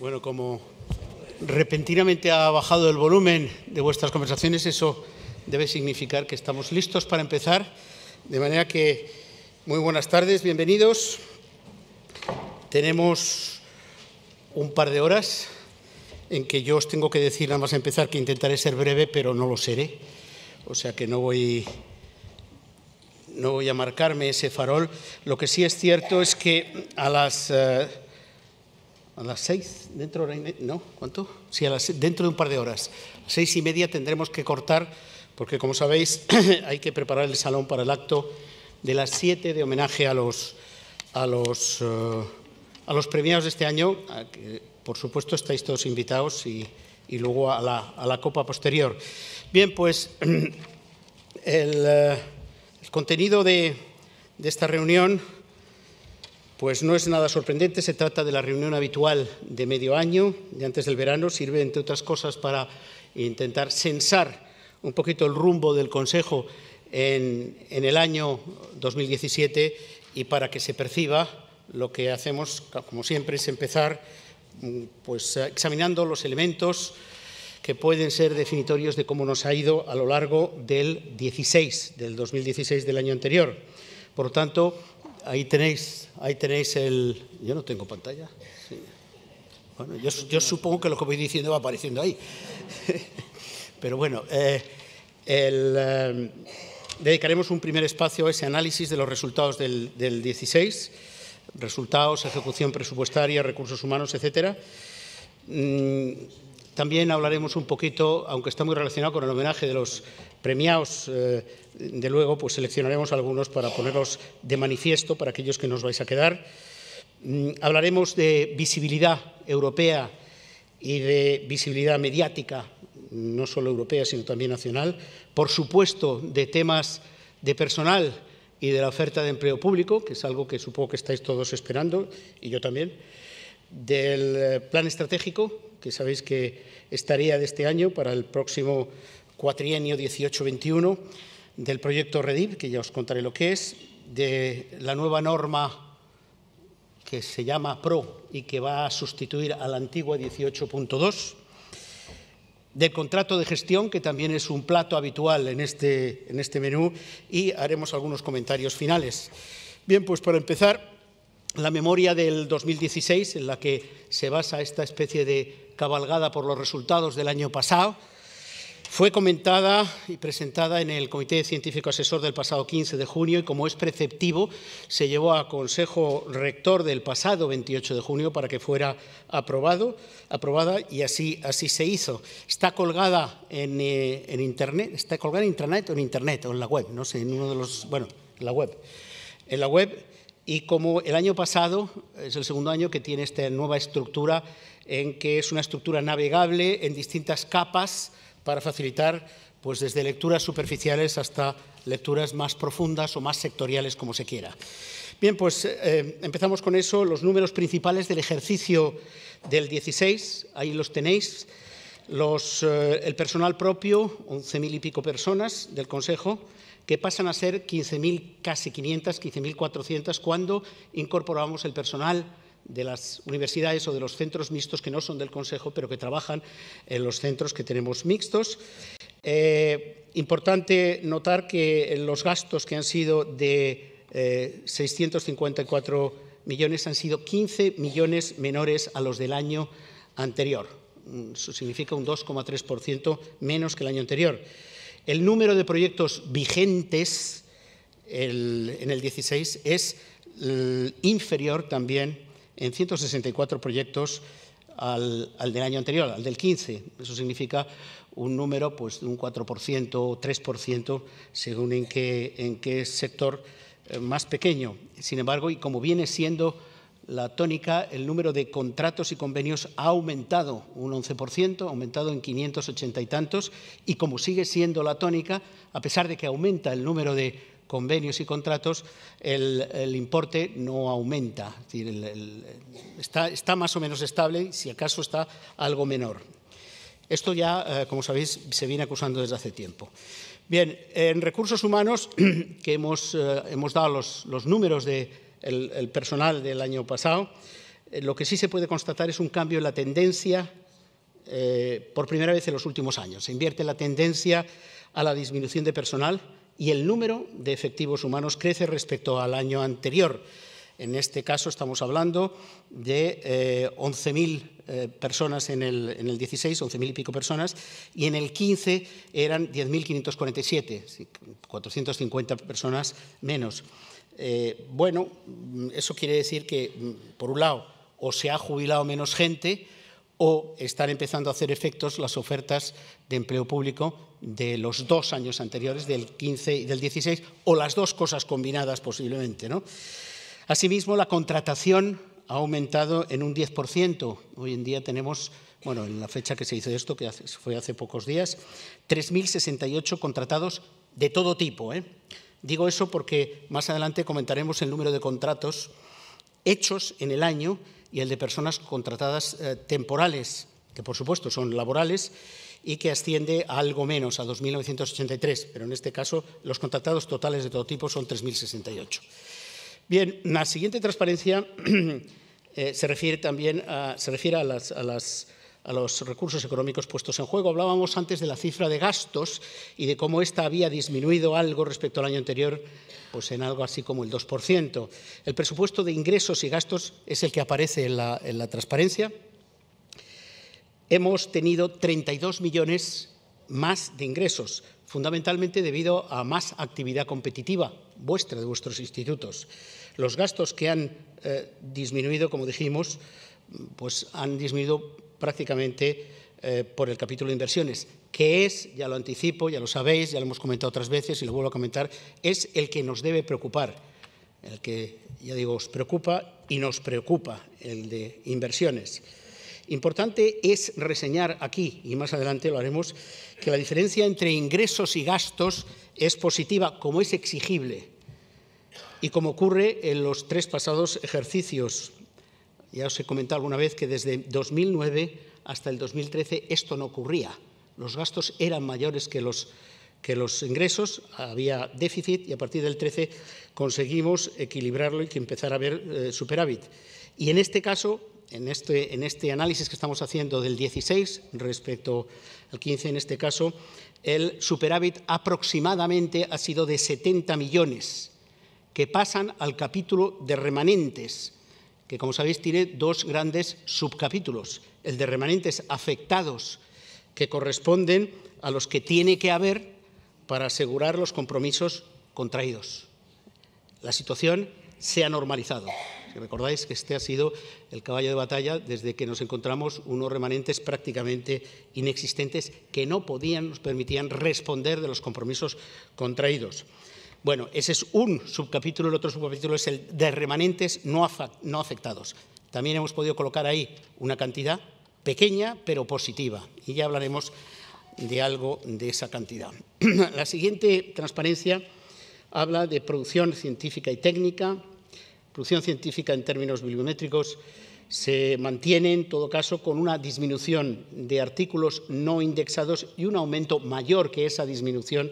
Bueno, como repentinamente ha bajado el volumen de vuestras conversaciones, eso debe significar que estamos listos para empezar. De manera que, muy buenas tardes, bienvenidos. Tenemos un par de horas en que yo os tengo que decir, nada más empezar, que intentaré ser breve, pero no lo seré. O sea que no voy, no voy a marcarme ese farol. Lo que sí es cierto es que a las... Eh, a las seis, dentro de no, ¿cuánto? Sí, las, dentro de un par de horas. A seis y media tendremos que cortar, porque como sabéis, hay que preparar el salón para el acto de las siete de homenaje a los, a los, eh, a los premiados de este año, a, por supuesto, estáis todos invitados y, luego a la, a la, copa posterior. Bien, pues eh, el, contenido de, esta reunión pues no es nada sorprendente, se trata de la reunión habitual de medio año, de antes del verano, sirve entre otras cosas para intentar censar un poquito el rumbo del Consejo en, en el año 2017 y para que se perciba lo que hacemos, como siempre, es empezar Mm, pues, eh, examinando los elementos que pueden ser definitorios de cómo nos ha ido a lo largo del 16, del 2016 del año anterior. Por lo tanto, ahí tenéis, ahí tenéis el... Yo no tengo pantalla. Bueno, yo, supongo que lo que voy diciendo va apareciendo ahí. Pero bueno, eh, eh, dedicaremos un primer espacio a ese análisis de los resultados del, del 16 resultados, ejecución presupuestaria, recursos humanos, etcétera. Mm, también hablaremos un poquito, aunque está muy relacionado con el homenaje de los premiados, eh, de luego, pues seleccionaremos algunos para ponerlos de manifiesto para aquellos que nos vais a quedar. Mm, hablaremos de visibilidad europea y de visibilidad mediática, no solo europea, sino también nacional. Por supuesto, de temas de personal, y de la oferta de empleo público, que es algo que supongo que estáis todos esperando, y yo también, del eh, plan estratégico, que sabéis que estaría de este año para el próximo cuatrienio 18-21, del proyecto REDIP, que ya os contaré lo que es, de la nueva norma que se llama PRO y que va a sustituir a la antigua 18.2, del contrato de gestión, que también es un plato habitual en este, en este menú, y haremos algunos comentarios finales. Bien, pues para empezar, la memoria del 2016, en la que se basa esta especie de cabalgada por los resultados del año pasado, fue comentada y presentada en el Comité Científico Asesor del pasado 15 de junio y como es preceptivo se llevó a Consejo Rector del pasado 28 de junio para que fuera aprobado, aprobada y así, así se hizo. Está colgada en, eh, en Internet, está colgada en Internet o en Internet o en la web, no sé, en uno de los, bueno, en la web. En la web y como el año pasado, es el segundo año que tiene esta nueva estructura en que es una estructura navegable en distintas capas, para facilitar pues desde lecturas superficiales hasta lecturas más profundas o más sectoriales, como se quiera. Bien, pues eh, empezamos con eso, los números principales del ejercicio del 16, ahí los tenéis, eh, el personal propio, 11.000 y pico personas del Consejo, que pasan a ser 15.000, casi 500, 15.400, cuando incorporamos el personal de las universidades o de los centros mixtos que no son del Consejo, pero que trabajan en los centros que tenemos mixtos. Eh, importante notar que los gastos que han sido de 654 eh, millones han sido 15 millones menores a los del año anterior. Eso significa un 2,3% menos que el año anterior. El número de proyectos vigentes el, en el 16 es inferior también en 164 proyectos al, del año anterior, al del 15. Eso significa un número pues, de un 4% o 3% según en qué, en qué sector eh, más pequeño. Sin embargo, y como viene siendo la tónica, el número de contratos y convenios ha aumentado un 11%, ha aumentado en 580 y tantos, y como sigue siendo la tónica, a pesar de que aumenta el número de convenios y contratos, el, importe no aumenta, está, más o menos estable, si acaso está algo menor. Esto ya, eh, como sabéis, se viene acusando desde hace tiempo. Bien, en recursos humanos, que eh, hemos, dado los, números del de el personal del año pasado, eh, lo que sí se puede constatar es un cambio en la tendencia por primera vez en los últimos años. Se invierte la tendencia a la disminución de personal, y el número de efectivos humanos crece respecto al año anterior. En este caso estamos hablando de 11.000 eh, eh, personas en el, 16, 11.000 y pico personas, y en el 15 eran 10.547, 450 personas menos. Eh, bueno, eso quiere decir que, mm, por un lado, o se ha jubilado menos gente, o están empezando a hacer efectos las ofertas de empleo público de los dos años anteriores, del 15 y del 16, o las dos cosas combinadas posiblemente. ¿no? Asimismo, la contratación ha aumentado en un 10%. Hoy en día tenemos, bueno, en la fecha que se hizo esto, que fue hace pocos días, 3.068 contratados de todo tipo. ¿eh? Digo eso porque más adelante comentaremos el número de contratos hechos en el año y el de personas contratadas eh, temporales, que por supuesto son laborales, y que asciende a algo menos, a 2.983, pero en este caso los contratados totales de todo tipo son 3.068. Bien, la siguiente transparencia eh, se refiere también se refiere a las a los recursos económicos puestos en juego. Hablábamos antes de la cifra de gastos y de cómo esta había disminuido algo respecto al año anterior, pues en algo así como el 2%. El presupuesto de ingresos y gastos es el que aparece en la, transparencia. Hemos tenido 32 millones más de ingresos, fundamentalmente debido a más actividad competitiva vuestra, de vuestros institutos. Los gastos que han eh, disminuido, como dijimos, pues han disminuido prácticamente eh, por el capítulo de inversiones, que es, ya lo anticipo, ya lo sabéis, ya lo hemos comentado otras veces y lo vuelvo a comentar, es el que nos debe preocupar, el que, ya digo, os preocupa y nos preocupa, el de inversiones. Importante es reseñar aquí, y más adelante lo haremos, que la diferencia entre ingresos y gastos es positiva, como es exigible, y como ocurre en los tres pasados ejercicios ya os he comentado alguna vez que desde 2009 hasta el 2013 esto no ocurría. Los gastos eran mayores que los, que los ingresos, había déficit y a partir del 13 conseguimos equilibrarlo y que empezara a ver eh, superávit. Y en este caso, en este, en este análisis que estamos haciendo del 16 respecto al 15 en este caso, el superávit aproximadamente ha sido de 70 millones que pasan al capítulo de remanentes que como sabéis tiene dos grandes subcapítulos, el de remanentes afectados, que corresponden a los que tiene que haber para asegurar los compromisos contraídos. La situación se ha normalizado. recordáis que este ha sido el caballo de batalla desde que nos encontramos unos remanentes prácticamente inexistentes que no podían, nos permitían responder de los compromisos contraídos. Bueno, ese es un subcapítulo, el otro subcapítulo es el de remanentes no, afectados. También hemos podido colocar ahí una cantidad pequeña pero positiva y ya hablaremos de algo de esa cantidad. La siguiente transparencia habla de producción científica y técnica. Producción científica en términos bibliométricos se mantiene en todo caso con una disminución de artículos no indexados y un aumento mayor que esa disminución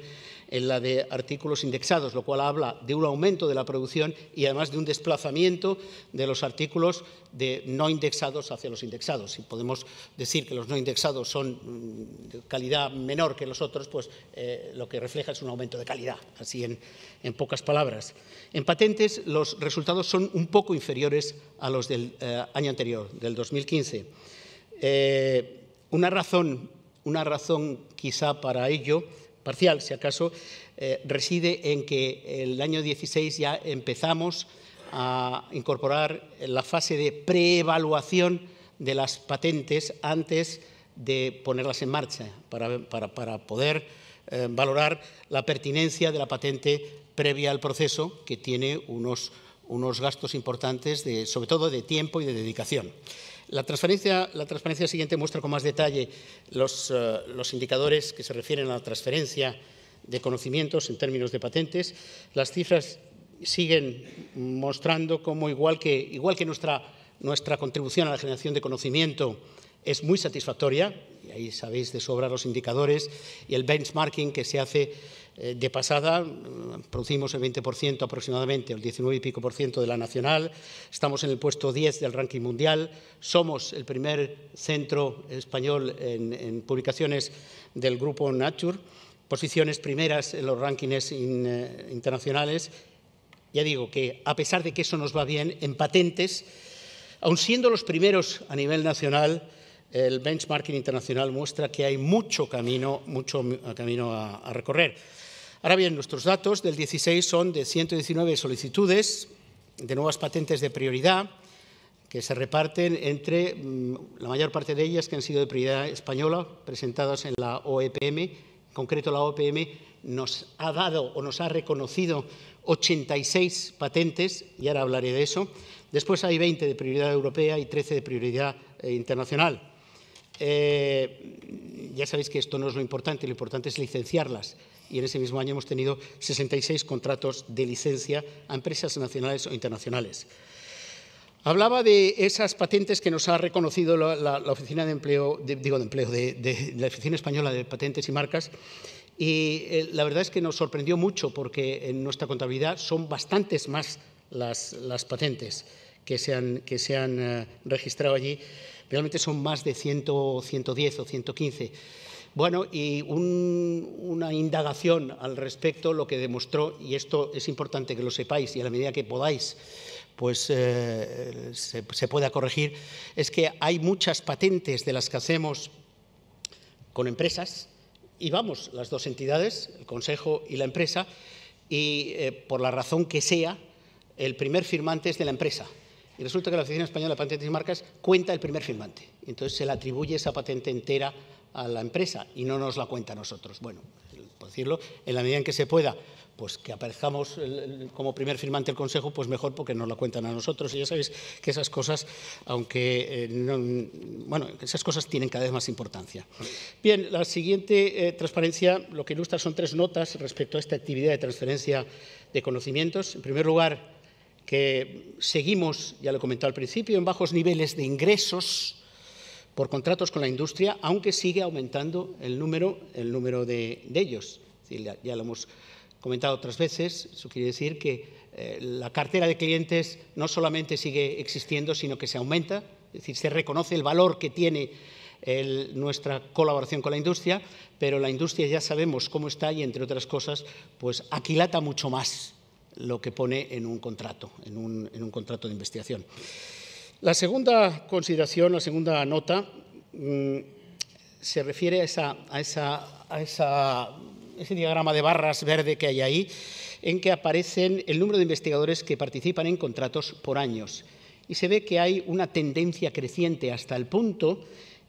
en la de artículos indexados, lo cual habla de un aumento de la producción y además de un desplazamiento de los artículos de no indexados hacia los indexados. Si podemos decir que los no indexados son mm, de calidad menor que los otros, pues eh, lo que refleja es un aumento de calidad, así en, pocas palabras. En patentes los resultados son un poco inferiores a los del eh, año anterior, del 2015. Eh, una razón, una razón quizá para ello parcial, si acaso, eh, reside en que el año 16 ya empezamos a incorporar la fase de preevaluación de las patentes antes de ponerlas en marcha, para, poder eh, valorar la pertinencia de la patente previa al proceso, que tiene unos, unos gastos importantes, sobre todo de tiempo y de dedicación. La transparencia siguiente muestra con más detalle eh, los, indicadores que se refieren a la transferencia de conocimientos en términos de patentes. Las cifras siguen mostrando cómo, igual que, nuestra, nuestra contribución a la generación de conocimiento es muy satisfactoria, y ahí sabéis de sobra los indicadores y el benchmarking que se hace eh, de pasada, mm, producimos el 20% aproximadamente, el 19 y pico por ciento de la nacional, estamos en el puesto 10 del ranking mundial, somos el primer centro español en, publicaciones del grupo Nature, posiciones primeras en los rankings eh, internacionales. Ya digo que, a pesar de que eso nos va bien, en patentes, aun siendo los primeros a nivel nacional, el benchmarking internacional muestra que hay mucho camino, mucho eh, camino a recorrer. Ahora bien, nuestros datos del 16 son de 119 solicitudes de nuevas patentes de prioridad que se reparten entre mm, la mayor parte de ellas que han sido de prioridad española presentadas en la OEPM. En concreto, la OEPM nos ha dado o nos ha reconocido 86 patentes, y ahora hablaré de eso. Después hay 20 de prioridad europea y 13 de prioridad eh, internacional. Eh, ya sabéis que esto no es lo importante, lo importante es licenciarlas y en ese mismo año hemos tenido 66 contratos de licencia a empresas nacionales o internacionales. Hablaba de esas patentes que nos ha reconocido la, Oficina de Empleo, digo de Empleo, de, la Oficina Española de Patentes y Marcas, y eh, la verdad es que nos sorprendió mucho porque en nuestra contabilidad son bastantes más las, patentes que se han, que se han eh, registrado allí. Realmente son más de 100, 110 o 115. Bueno, y una indagación al respecto, lo que demostró, y esto es importante que lo sepáis y a la medida que podáis, pues eh, se, pueda corregir, es que hay muchas patentes de las que hacemos con empresas, y vamos, las dos entidades, el Consejo y la empresa, y eh, por la razón que sea, el primer firmante es de la empresa. Y resulta que la Oficina Española de Patentes y Marcas cuenta el primer firmante. Entonces se le atribuye esa patente entera a la empresa y no nos la cuenta a nosotros. Bueno, por decirlo, en la medida en que se pueda, pues que aparezcamos como primer firmante del Consejo, pues mejor porque nos la cuentan a nosotros. Y ya sabéis que esas cosas, aunque eh, no, bueno, esas cosas tienen cada vez más importancia. Bien, la siguiente eh, transparencia lo que ilustra son tres notas respecto a esta actividad de transferencia de conocimientos. En primer lugar, que seguimos, ya lo he comentado al principio, en bajos niveles de ingresos por contratos con la industria, aunque sigue aumentando el número, el número de, ellos. ya, lo hemos comentado otras veces, eso quiere decir que eh, la cartera de clientes no solamente sigue existiendo, sino que se aumenta, es decir, se reconoce el valor que tiene nuestra colaboración con la industria, pero la industria ya sabemos cómo está y, entre otras cosas, pues aquilata mucho más lo que pone en un contrato, en un contrato de investigación. La segunda consideración, la segunda nota, mm, se refiere a, esa, a, esa, a esa, ese diagrama de barras verde que hay ahí, en que aparecen el número de investigadores que participan en contratos por años. Y se ve que hay una tendencia creciente hasta el punto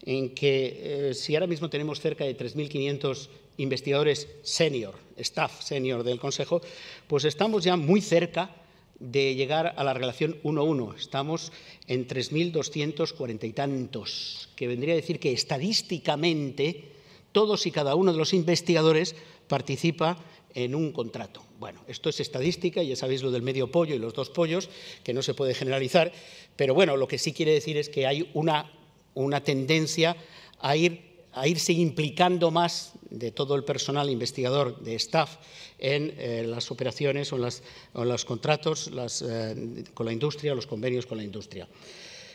en que eh, si ahora mismo tenemos cerca de 3.500 investigadores senior, staff senior del Consejo, pues estamos ya muy cerca de llegar a la relación 1-1. Estamos en 3.240 y tantos, que vendría a decir que estadísticamente todos y cada uno de los investigadores participa en un contrato. Bueno, esto es estadística, ya sabéis lo del medio pollo y los dos pollos, que no se puede generalizar, pero bueno, lo que sí quiere decir es que hay una, una tendencia a ir a irse implicando más de todo el personal investigador de staff en eh, las operaciones o en, los contratos eh, con la industria, los convenios con la industria.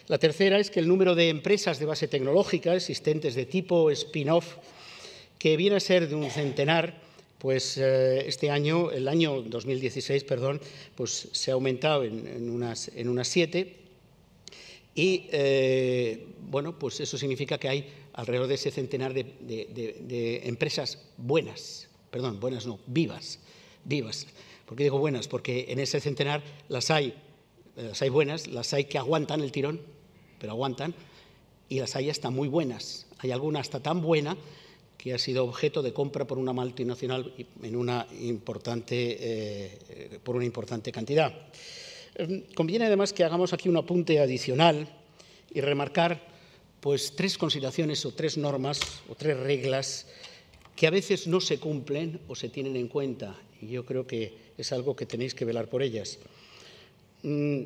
La tercera es que el número de empresas de base tecnológica existentes de tipo spin-off, que viene a ser de un centenar, pues eh, este año, el año 2016, perdón, pues se ha aumentado en unas siete y eh, bueno, pues eso significa que hay alrededor de ese centenar de, empresas buenas, perdón, buenas no, vivas, vivas. ¿Por qué digo buenas? Porque en ese centenar las hay, eh, las hay buenas, las hay que aguantan el tirón, pero aguantan, y las hay hasta muy buenas. Hay alguna hasta tan buena que ha sido objeto de compra por una multinacional en una importante, eh, por una importante cantidad. Em, conviene además que hagamos aquí un apunte adicional y remarcar pues tres consideraciones o tres normas o tres reglas que a veces no se cumplen o se tienen en cuenta y yo creo que es algo que tenéis que velar por ellas. Mm,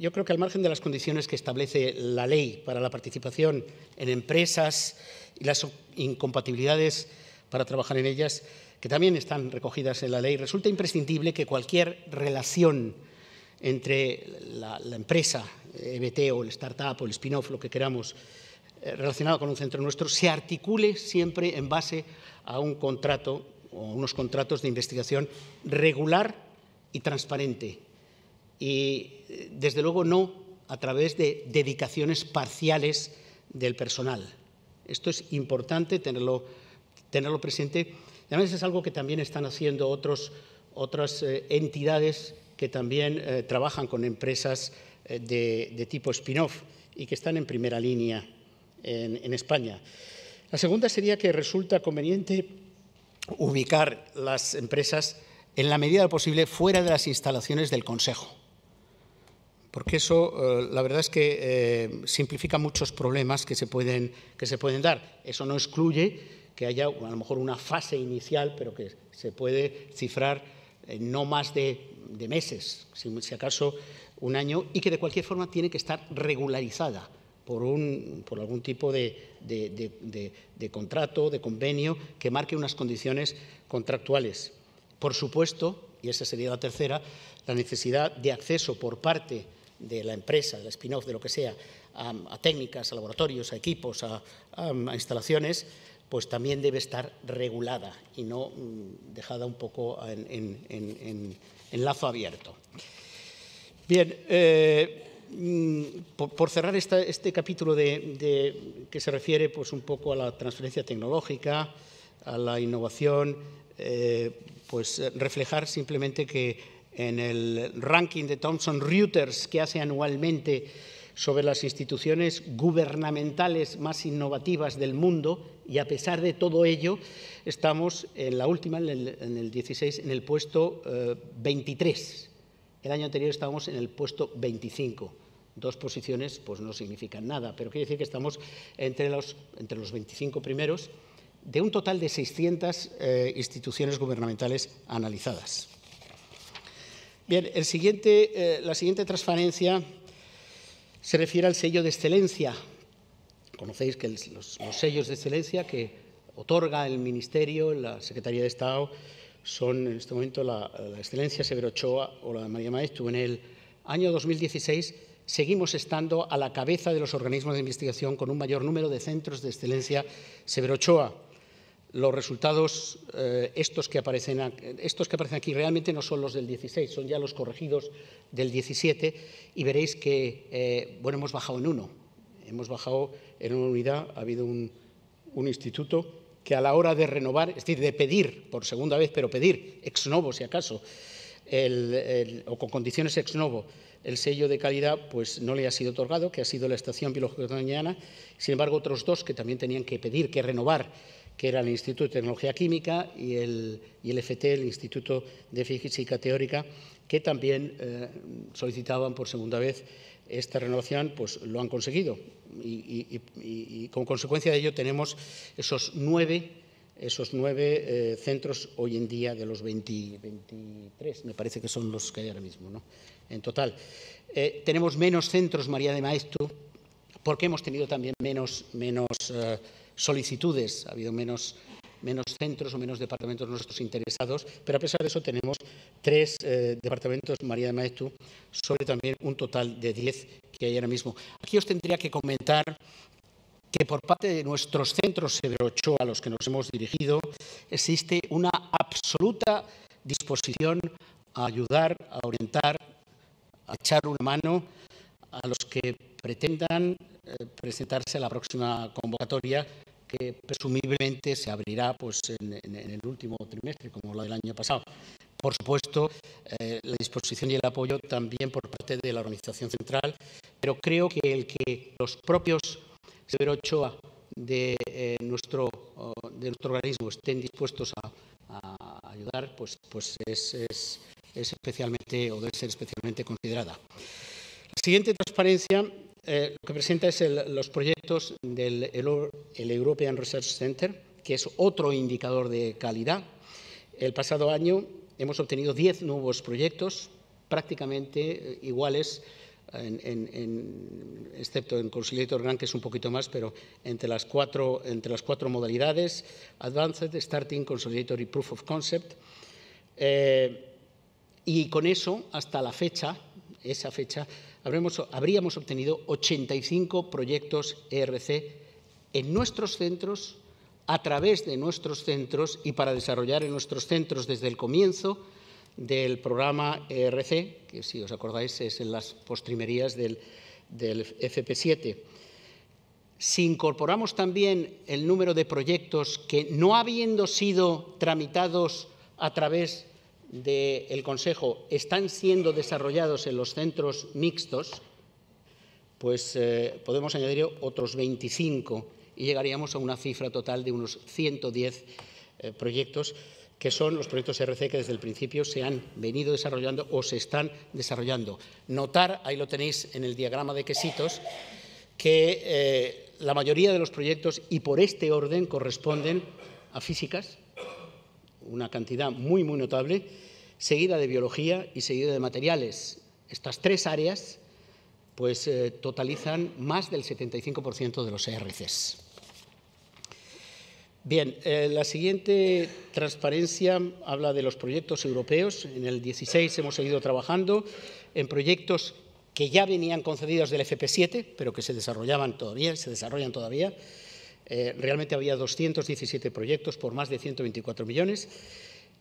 yo creo que al margen de las condiciones que establece la ley para la participación en empresas y las incompatibilidades para trabajar en ellas, que también están recogidas en la ley, resulta imprescindible que cualquier relación entre la, empresa EBT o el startup o el spin-off, lo que queramos, eh, relacionado con un centro nuestro, se articule siempre en base a un contrato o unos contratos de investigación regular y transparente. Y, eh, desde luego, no a través de dedicaciones parciales del personal. Esto es importante tenerlo, tenerlo presente. Además, es algo que también están haciendo otros, otras eh, entidades que también eh, trabajan con empresas eh, de, tipo spin-off y que están en primera línea en, España. La segunda sería que resulta conveniente ubicar las empresas en la medida posible fuera de las instalaciones del Consejo, porque eso eh, la verdad es que simplifica muchos problemas que se, pueden, que se pueden dar. Eso no excluye que haya a lo mejor una fase inicial, pero que se puede cifrar eh, no más de, meses, si, acaso un año, y que de cualquier forma tiene que estar regularizada por, un, por algún tipo de, contrato, de convenio, que marque unas condiciones contractuales. Por supuesto, y esa sería la tercera, la necesidad de acceso por parte de la empresa, la spin-off, de lo que sea, a, técnicas, a laboratorios, a equipos, a instalaciones pues también debe estar regulada y no mm, dejada un poco en, lazo abierto. Bien, eh, mm, por, cerrar este capítulo de, que se refiere pues, un poco a la transferencia tecnológica, a la innovación, eh, pues reflejar simplemente que en el ranking de Thomson Reuters que hace anualmente sobre las instituciones gubernamentales más innovativas del mundo y a pesar de todo ello estamos en la última, en el, 16, en el puesto 23. Eh, el año anterior estábamos en el puesto 25 dos posiciones pues no significan nada, pero quiere decir que estamos entre los, entre los 25 primeros de un total de 600 eh, instituciones gubernamentales analizadas. Bien, eh, la siguiente transparencia se refiere al sello de excelencia. Conocéis que los, sellos de excelencia que otorga el Ministerio, la Secretaría de Estado, son en este momento la, excelencia Severo Ochoa o la de María Maestro. En el año 2016 seguimos estando a la cabeza de los organismos de investigación con un mayor número de centros de excelencia Severo Ochoa los resultados, eh, estos, que aparecen, estos que aparecen aquí, realmente no son los del 16, son ya los corregidos del 17 y veréis que, eh, bueno, hemos bajado en uno. Hemos bajado en una unidad, ha habido un, instituto que a la hora de renovar, es decir, de pedir, por segunda vez, pero pedir, ex novo si acaso, o con condiciones ex novo, el sello de calidad pues no le ha sido otorgado, que ha sido la Estación Biológica de mañana Sin embargo, otros dos que también tenían que pedir, que renovar, que era el Instituto de Tecnología Química y el, y el FT, el Instituto de Física Teórica, que también eh, solicitaban por segunda vez esta renovación, pues lo han conseguido. Y, con como consecuencia de ello tenemos esos nueve, esos eh, centros hoy en día de los 23, me parece que son los que hay ahora mismo, ¿no? en total. Eh, tenemos menos centros, María de Maestro, porque hemos tenido también menos... menos solicitudes, ha habido menos, menos centros o menos departamentos nuestros interesados, pero a pesar de eso tenemos tres eh, departamentos, María de Maestu, sobre también un total de diez que hay ahora mismo. Aquí os tendría que comentar que por parte de nuestros centros severocho a los que nos hemos dirigido existe una absoluta disposición a ayudar, a orientar, a echar una mano a los que pretendan eh, presentarse a la próxima convocatoria que presumiblemente se abrirá pues, en, el último trimestre, como la del año pasado. Por supuesto, eh, la disposición y el apoyo también por parte de la organización central, pero creo que el que los propios Severo Ochoa de, eh, nuestro, de nuestro organismo estén dispuestos a, ayudar, pues, pues es especialmente o debe ser especialmente considerada siguiente transparencia eh, lo que presenta es los proyectos del el European Research Center, que es otro indicador de calidad. El pasado año hemos obtenido 10 nuevos proyectos, prácticamente eh, iguales, excepto en Consolidator Grant, que es un poquito más, pero entre las cuatro, entre las modalidades, Advanced, Starting, Consolidator y Proof of Concept. Eh, y con eso, hasta la fecha, esa fecha, habríamos obtenido 85 proyectos ERC en nuestros centros, a través de nuestros centros y para desarrollar en nuestros centros desde el comienzo del programa ERC, que si os acordáis es en las postrimerías del, del FP7. Si incorporamos también el número de proyectos que no habiendo sido tramitados a través del Consejo están siendo desarrollados en los centros mixtos, pues eh, podemos añadir otros 25 y llegaríamos a una cifra total de unos 110 eh, proyectos, que son los proyectos RC que desde el principio se han venido desarrollando o se están desarrollando. Notar, ahí lo tenéis en el diagrama de quesitos, que eh, la mayoría de los proyectos, y por este orden, corresponden a físicas, una cantidad muy, muy notable, seguida de biología y seguida de materiales. Estas tres áreas pues, eh, totalizan más del 75% de los ERCs. Bien, eh, la siguiente transparencia habla de los proyectos europeos. En el 16 hemos seguido trabajando en proyectos que ya venían concedidos del FP7, pero que se desarrollaban todavía, se desarrollan todavía. Eh, realmente había 217 proyectos por más de 124 millones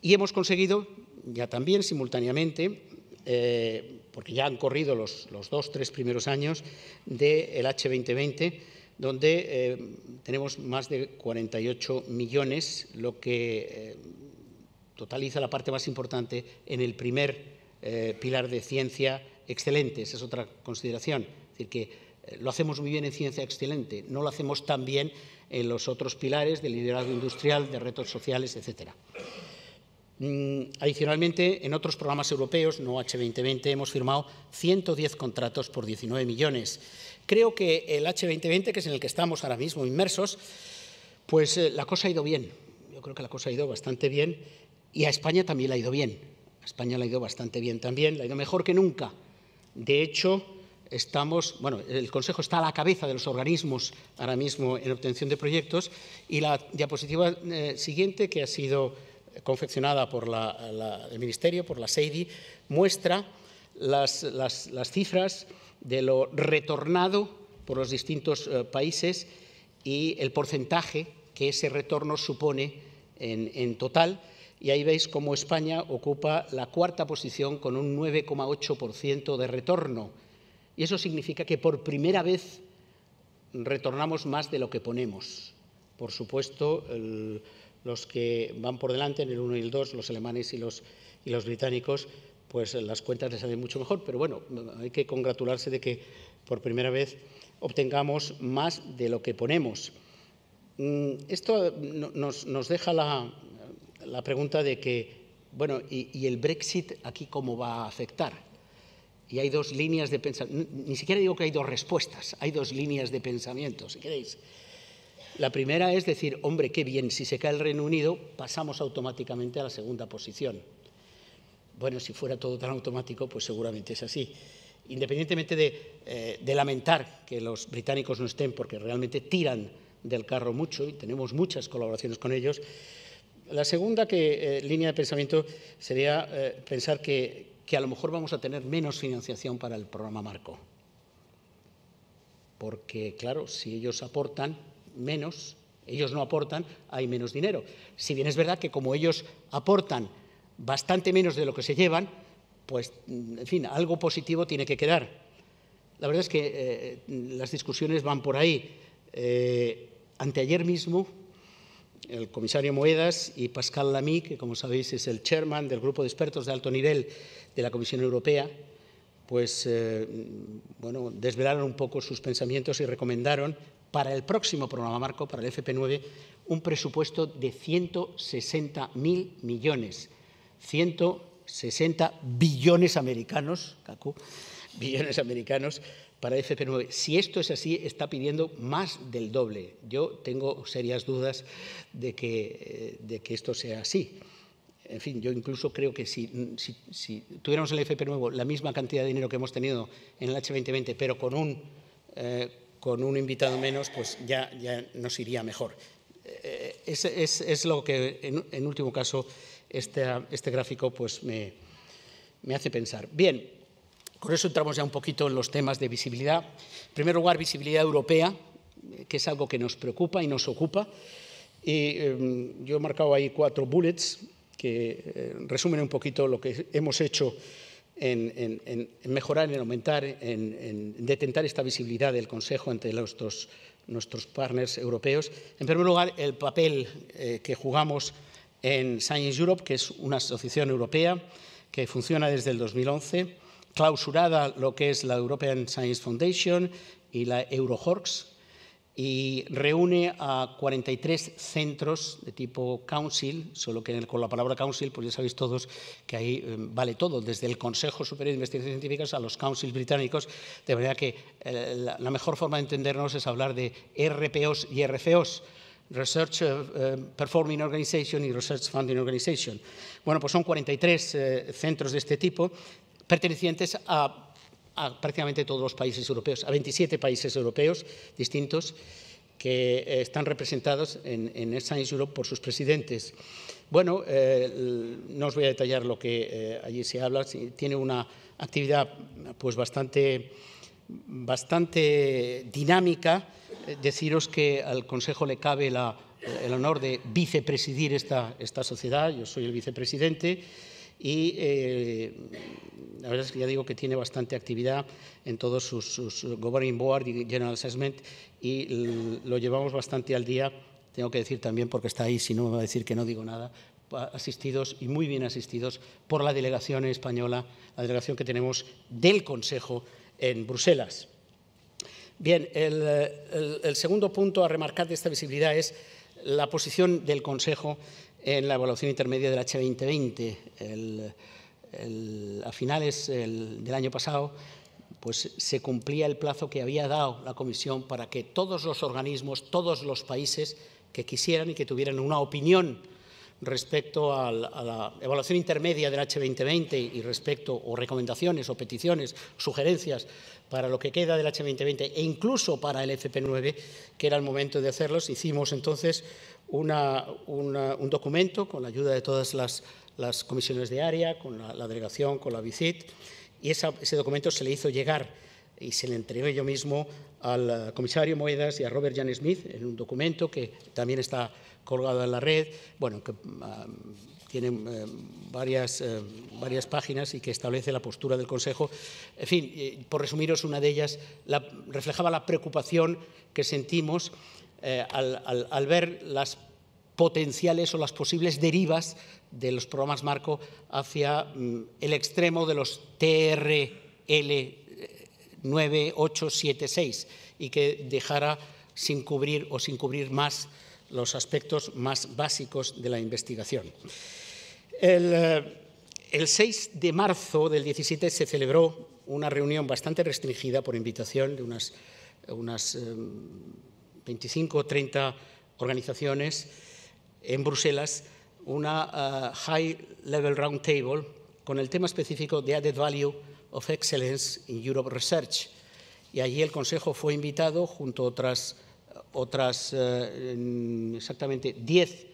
y hemos conseguido ya también simultáneamente, eh, porque ya han corrido los, los, dos, tres primeros años del el H2020, donde eh, tenemos más de 48 millones, lo que totaliza la parte más importante en el primer pilar de ciencia excelente. Esa es otra consideración. decir, que eh, lo hacemos muy bien en ciencia excelente, no lo hacemos tan bien en los otros pilares de liderazgo industrial, de retos sociales, etc. Mm, adicionalmente, en otros programas europeos, no H2020, hemos firmado 110 contratos por 19 millones. Creo que el H2020, que es en el que estamos ahora mismo inmersos, pues eh, la cosa ha ido bien. Yo creo que la cosa ha ido bastante bien y a España también la ha ido bien. A España la ha ido bastante bien también, la ha ido mejor que nunca. De hecho, estamos, bueno, el Consejo está a la cabeza de los organismos ahora mismo en obtención de proyectos y la diapositiva eh, siguiente, que ha sido eh, confeccionada por el Ministerio, por la SEIDI, muestra las, cifras de lo retornado por los distintos eh, países y el porcentaje que ese retorno supone en, en total y ahí veis cómo España ocupa la cuarta posición con un 9,8% de retorno y eso significa que por primera vez retornamos más de lo que ponemos. Por supuesto, los que van por delante en el 1 y el 2, los alemanes y los, y los británicos, pues las cuentas les salen mucho mejor, pero bueno, hay que congratularse de que por primera vez obtengamos más de lo que ponemos. Mm, esto mm, nos, nos deja la, pregunta de que, bueno, ¿y, ¿y el Brexit aquí cómo va a afectar? Y hay dos líneas de pensamiento, ni siquiera digo que hay dos respuestas, hay dos líneas de pensamiento, si queréis. La primera es decir, hombre, qué bien, si se cae el Reino Unido, pasamos automáticamente a la segunda posición. Bueno, si fuera todo tan automático, pues seguramente es así. Independientemente de, eh, lamentar que los británicos no estén, porque realmente tiran del carro mucho y tenemos muchas colaboraciones con ellos, la segunda que, eh, línea de pensamiento sería eh, pensar que, que a lo mejor vamos a tener menos financiación para el programa Marco. Porque, claro, si ellos aportan menos, ellos no aportan, hay menos dinero. Si bien es verdad que como ellos aportan bastante menos de lo que se llevan, pues, mm, en fin, algo positivo tiene que quedar. La verdad es que eh, las discusiones van por ahí. Eh, anteayer mismo el comisario Moedas y Pascal Lamy, que como sabéis es el chairman del grupo de expertos de alto nivel de la Comisión Europea, pues eh, bueno, desvelaron un poco sus pensamientos y recomendaron para el próximo programa marco, para el FP9, un presupuesto de 160.000 millones, 160 billones americanos, billones americanos, para FP9. Si esto es así, está pidiendo más del doble. Yo tengo serias dudas de que, eh, de que esto sea así. En fin, yo incluso creo que si, mm, tuviéramos el FP nuevo la misma cantidad de dinero que hemos tenido en el H2020, pero con un, eh, con un invitado menos, pues ya, ya nos iría mejor. Eh, es, lo que, en, último caso, este, este gráfico pues me, me hace pensar. Bien, con eso entramos ya un poquito en los temas de visibilidad. En primer lugar, visibilidad europea, eh, que es algo que nos preocupa y nos ocupa. Y em, yo he marcado ahí cuatro bullets que eh, resumen un poquito lo que hemos hecho en, mejorar, en aumentar, en, detentar esta visibilidad del Consejo ante los nuestros partners europeos. En primer lugar, el papel eh, que jugamos en Science Europe, que es una asociación europea que funciona desde el 2011 clausurada lo que es la European Science Foundation y la Eurohorks y reúne a 43 centros de tipo council, solo que con la palabra council, pues ya sabéis todos que ahí eh, vale todo, desde el Consejo Superior de Investigaciones Científicas a los councils británicos, de manera que eh, la mejor forma de entendernos es hablar de RPOs y RFOs, Research eh, Performing Organization y Research Funding Organization. Bueno, pues son 43 centros de este tipo pertenecientes a, prácticamente todos los países europeos, a 27 países europeos distintos que eh, están representados en, Science Europe por sus presidentes. Bueno, eh, no os voy a detallar lo que eh, allí se habla, tiene una actividad pues bastante, bastante dinámica. Deciros que al Consejo le cabe el honor de vicepresidir esta, esta sociedad, yo soy el vicepresidente, y eh, la verdad es que ya digo que tiene bastante actividad en todos sus, Governing Board y General Assessment y lo llevamos bastante al día, tengo que decir también porque está ahí, si no me va a decir que no digo nada, asistidos y muy bien asistidos por la delegación española, la delegación que tenemos del Consejo en Bruselas. Bien, el segundo punto a remarcar de esta visibilidad es la posición del Consejo en la evaluación intermedia del H2020. a finales del año pasado pues se cumplía el plazo que había dado la Comisión para que todos los organismos, todos los países que quisieran y que tuvieran una opinión respecto a la, a la evaluación intermedia del H2020 y respecto o recomendaciones o peticiones, sugerencias para lo que queda del H2020 e incluso para el FP9, que era el momento de hacerlos, hicimos entonces una, un documento con la ayuda de todas las, comisiones de área, con la, delegación, con la BICIT, y ese documento se le hizo llegar y se le entregó yo mismo al eh, comisario Moedas y a Robert Jan Smith en un documento que también está colgado en la red, bueno, que ah, tiene eh, varias, eh, varias páginas y que establece la postura del Consejo. En fin, por resumiros una de ellas, la, reflejaba la preocupación que sentimos eh, al, ver las potenciales o las posibles derivas de los programas marco hacia mm, el extremo de los TRL 9876 y que dejara sin cubrir o sin cubrir más los aspectos más básicos de la investigación. El, eh, el 6 de marzo del 17 se celebró una reunión bastante restringida por invitación de unas, unas em, 25 o 30 organizaciones en Bruselas, una eh, High Level Roundtable con el tema específico de Added Value of Excellence in Europe Research. Y allí el Consejo fue invitado junto a otras, otras eh, exactamente 10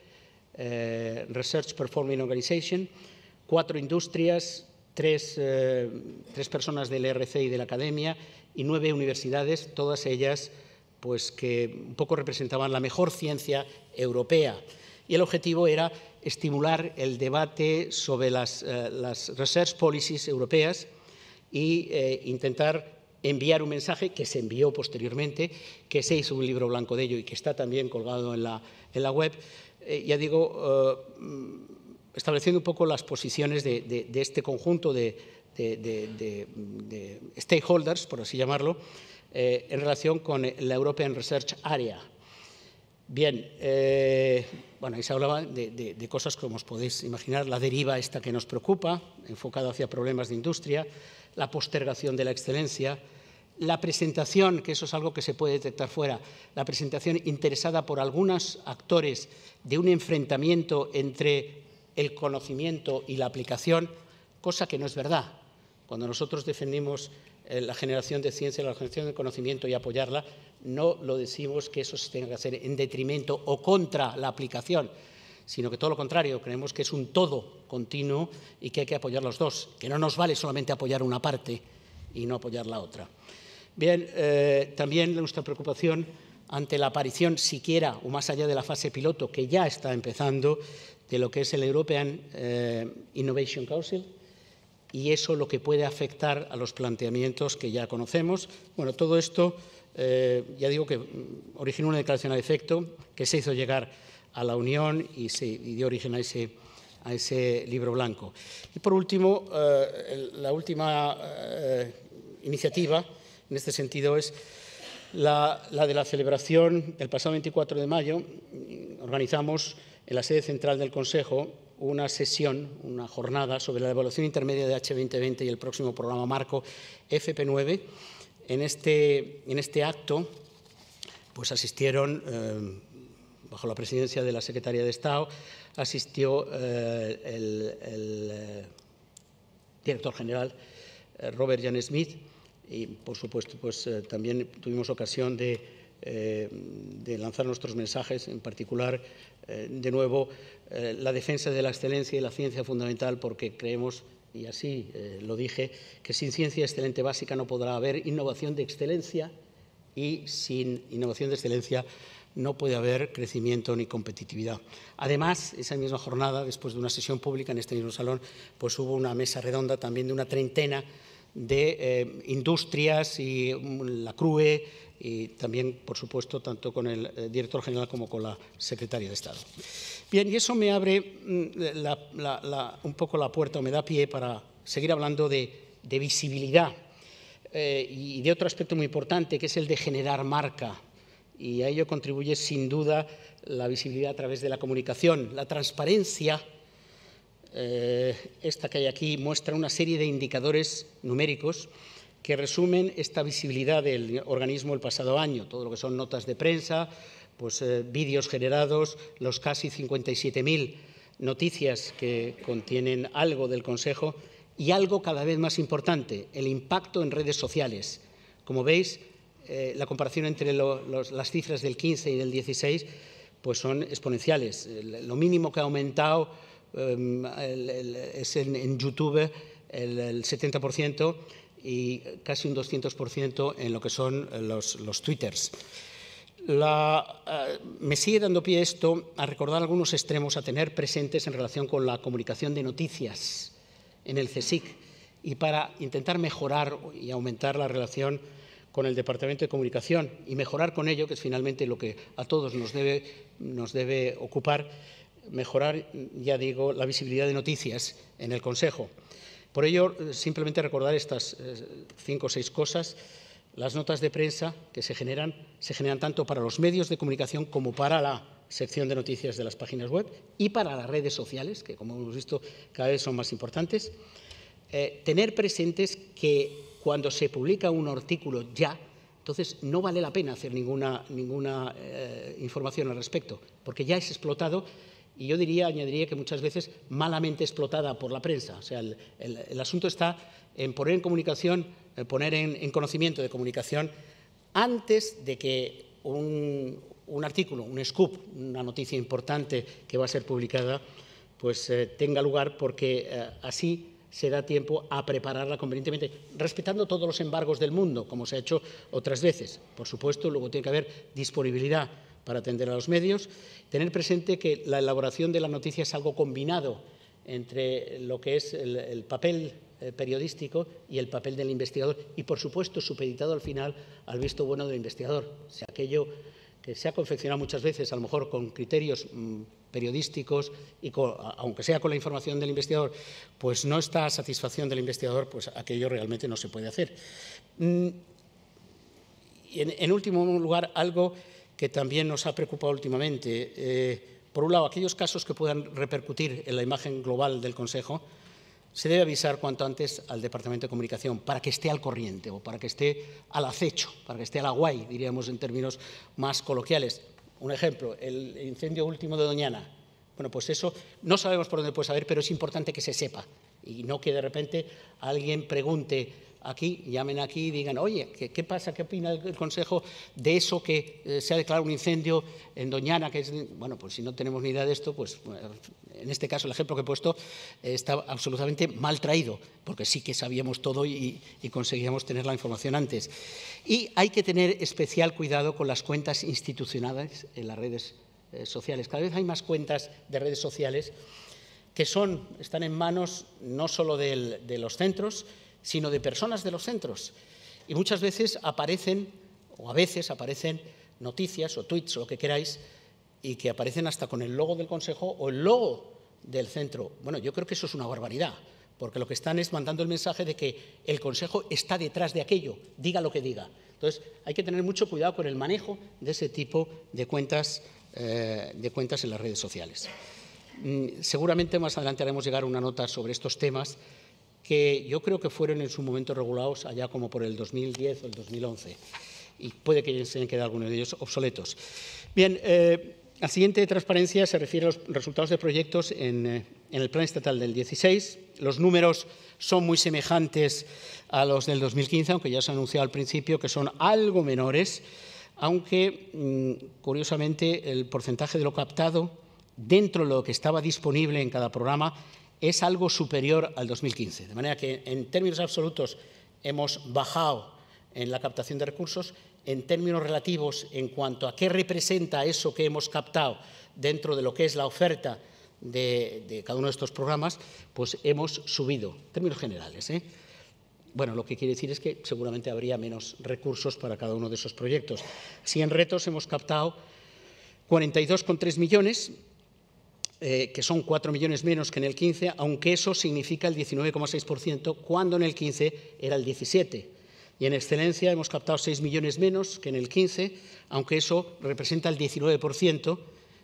eh, Research Performing Organizations, cuatro industrias, tres, personas del ERC y de la academia y nueve universidades, todas ellas pues que un poco representaban la mejor ciencia europea. Y el objetivo era estimular el debate sobre las, eh, research policies europeas e intentar enviar un mensaje que se envió posteriormente, que se hizo un libro blanco de ello y que está también colgado en la, web, eh, ya digo, estableciendo un poco las posiciones de, este conjunto de stakeholders, por así llamarlo, eh, en relación con eh, la European Research Area. Bien, eh, bueno, ahí se hablaba de, cosas como os podéis imaginar, la deriva esta que nos preocupa, enfocada hacia problemas de industria, la postergación de la excelencia, la presentación, que eso es algo que se puede detectar fuera, la presentación interesada por algunos actores de un enfrentamiento entre el conocimiento y la aplicación, cosa que no es verdad. Cuando nosotros defendimos eh, la generación de ciencia, la generación de conocimiento y apoyarla, no lo decimos que eso se tenga que hacer en detrimento o contra la aplicación, sino que todo lo contrario, creemos que es un todo continuo y que hay que apoyar los dos, que no nos vale solamente apoyar una parte y no apoyar la otra. Bien, eh, también nuestra preocupación ante la aparición siquiera o más allá de la fase piloto que ya está empezando de lo que es el European eh, Innovation Council, y eso lo que puede afectar a los planteamientos que ya conocemos. Bueno, todo esto, eh, ya digo que mm, originó una declaración a efecto que se hizo llegar a la Unión y, se, dio origen a ese, a ese libro blanco. Y por último, eh, la última eh, iniciativa en este sentido es la, de la celebración El pasado 24 de mayo. Organizamos en la sede central del Consejo una sesión, una jornada sobre la evaluación intermedia de H2020 y el próximo programa marco FP9. En este, en este acto pues asistieron, eh, bajo la presidencia de la Secretaría de Estado, asistió eh, el, el, eh, director general Robert Jan Smith y, por supuesto, pues también tuvimos ocasión de, de lanzar nuestros mensajes, en particular eh, de nuevo, eh, la defensa de la excelencia y la ciencia fundamental, porque creemos, y así eh, lo dije, que sin ciencia excelente básica no podrá haber innovación de excelencia y sin innovación de excelencia no puede haber crecimiento ni competitividad. Además, esa misma jornada, después de una sesión pública en este mismo salón, pues hubo una mesa redonda también de una treintena de industrias y mm, la CRUE, y también, por supuesto, tanto con el eh, director general como con la secretaria de Estado. Bien, y eso me abre mm, un poco la puerta o me da pie para seguir hablando de, visibilidad eh, y de otro aspecto muy importante, que es el de generar marca. Y a ello contribuye, sin duda, la visibilidad a través de la comunicación, la transparencia. Eh, esta que hay aquí muestra una serie de indicadores numéricos que resumen esta visibilidad del organismo el pasado año, todo lo que son notas de prensa, pues, eh, vídeos generados, los casi 57.000 noticias que contienen algo del Consejo y algo cada vez más importante, el impacto en redes sociales. Como veis, eh, la comparación entre las cifras del 15 y del 16 pues son exponenciales. Lo mínimo que ha aumentado em, es en, YouTube el 70%, y casi un 200% en lo que son los, los twitters. Eh, me sigue dando pie esto a recordar algunos extremos a tener presentes en relación con la comunicación de noticias en el CSIC y para intentar mejorar y aumentar la relación con el Departamento de Comunicación y mejorar con ello, que es finalmente lo que a todos nos debe, nos debe ocupar, mejorar, ya digo, la visibilidad de noticias en el Consejo. Por ello, eh, simplemente recordar estas eh, cinco o seis cosas. Las notas de prensa que se generan, se generan tanto para los medios de comunicación como para la sección de noticias de las páginas web y para las redes sociales, que como hemos visto cada vez son más importantes. Eh, tener presentes que cuando se publica un artículo ya, entonces no vale la pena hacer ninguna, ninguna información al respecto, porque ya es explotado y yo diría, añadiría que muchas veces malamente explotada por la prensa. O sea, el, asunto está en poner en comunicación, eh, poner en, conocimiento de comunicación antes de que un, artículo, un scoop, una noticia importante que va a ser publicada, pues eh, tenga lugar porque eh, así se da tiempo a prepararla convenientemente, respetando todos los embargos del mundo, como se ha hecho otras veces. Por supuesto, luego tiene que haber disponibilidad para atender a los medios. Tener presente que la elaboración de la noticia es algo combinado entre lo que es el, papel eh, periodístico y el papel del investigador y, por supuesto, supeditado al final al visto bueno del investigador. si aquello que se ha confeccionado muchas veces, a lo mejor con criterios mm, periodísticos y aunque sea con la información del investigador, pues no está a satisfacción del investigador, pues aquello realmente no se puede hacer. Mm, y en último lugar, algo que también nos ha preocupado últimamente. Eh, por un lado, aquellos casos que puedan repercutir en la imagen global del Consejo, se debe avisar cuanto antes al Departamento de Comunicación para que esté al corriente o para que esté al acecho, para que esté al la diríamos en términos más coloquiales. Un ejemplo, el incendio último de Doñana. Bueno, pues eso no sabemos por dónde puede saber, pero es importante que se sepa y no que de repente alguien pregunte aquí, llamen aquí y digan, oye, ¿qué, pasa? ¿Qué opina el, Consejo de eso que eh, se ha declarado un incendio en Doñana? Que es, bueno, pues si no tenemos ni idea de esto, pues en este caso el ejemplo que he puesto eh, está absolutamente mal traído, porque sí que sabíamos todo y, conseguíamos tener la información antes. Y hay que tener especial cuidado con las cuentas institucionadas en las redes eh, sociales. Cada vez hay más cuentas de redes sociales que son, están en manos no solo de los centros, sino de personas de los centros. Y muchas veces aparecen, o a veces aparecen noticias o tweets o lo que queráis, y que aparecen hasta con el logo del Consejo o el logo del centro. Bueno, yo creo que eso es una barbaridad, porque lo que están es mandando el mensaje de que el Consejo está detrás de aquello, diga lo que diga. Entonces, hay que tener mucho cuidado con el manejo de ese tipo de cuentas, eh, de cuentas en las redes sociales. Mm, seguramente más adelante haremos llegar una nota sobre estos temas que yo creo que fueron en su momento regulados allá como por el 2010 o el 2011, y puede que se queden algunos de ellos obsoletos. Bien, eh, la siguiente transparencia se refiere a los resultados de proyectos en, eh, en, el Plan Estatal del 16. Los números son muy semejantes a los del 2015, aunque ya se ha anunciado al principio que son algo menores, aunque mm, curiosamente el porcentaje de lo captado dentro de lo que estaba disponible en cada programa es algo superior al 2015. De manera que en términos absolutos hemos bajado en la captación de recursos, en términos relativos en cuanto a qué representa eso que hemos captado dentro de lo que es la oferta de, cada uno de estos programas, pues hemos subido, en términos generales. ¿eh? Bueno, lo que quiere decir es que seguramente habría menos recursos para cada uno de esos proyectos. Si en retos hemos captado 42,3 millones, eh, que son 4 millones menos que en el 15, aunque eso significa el 19,6%, cuando en el 15 era el 17. Y en excelencia hemos captado 6 millones menos que en el 15, aunque eso representa el 19%,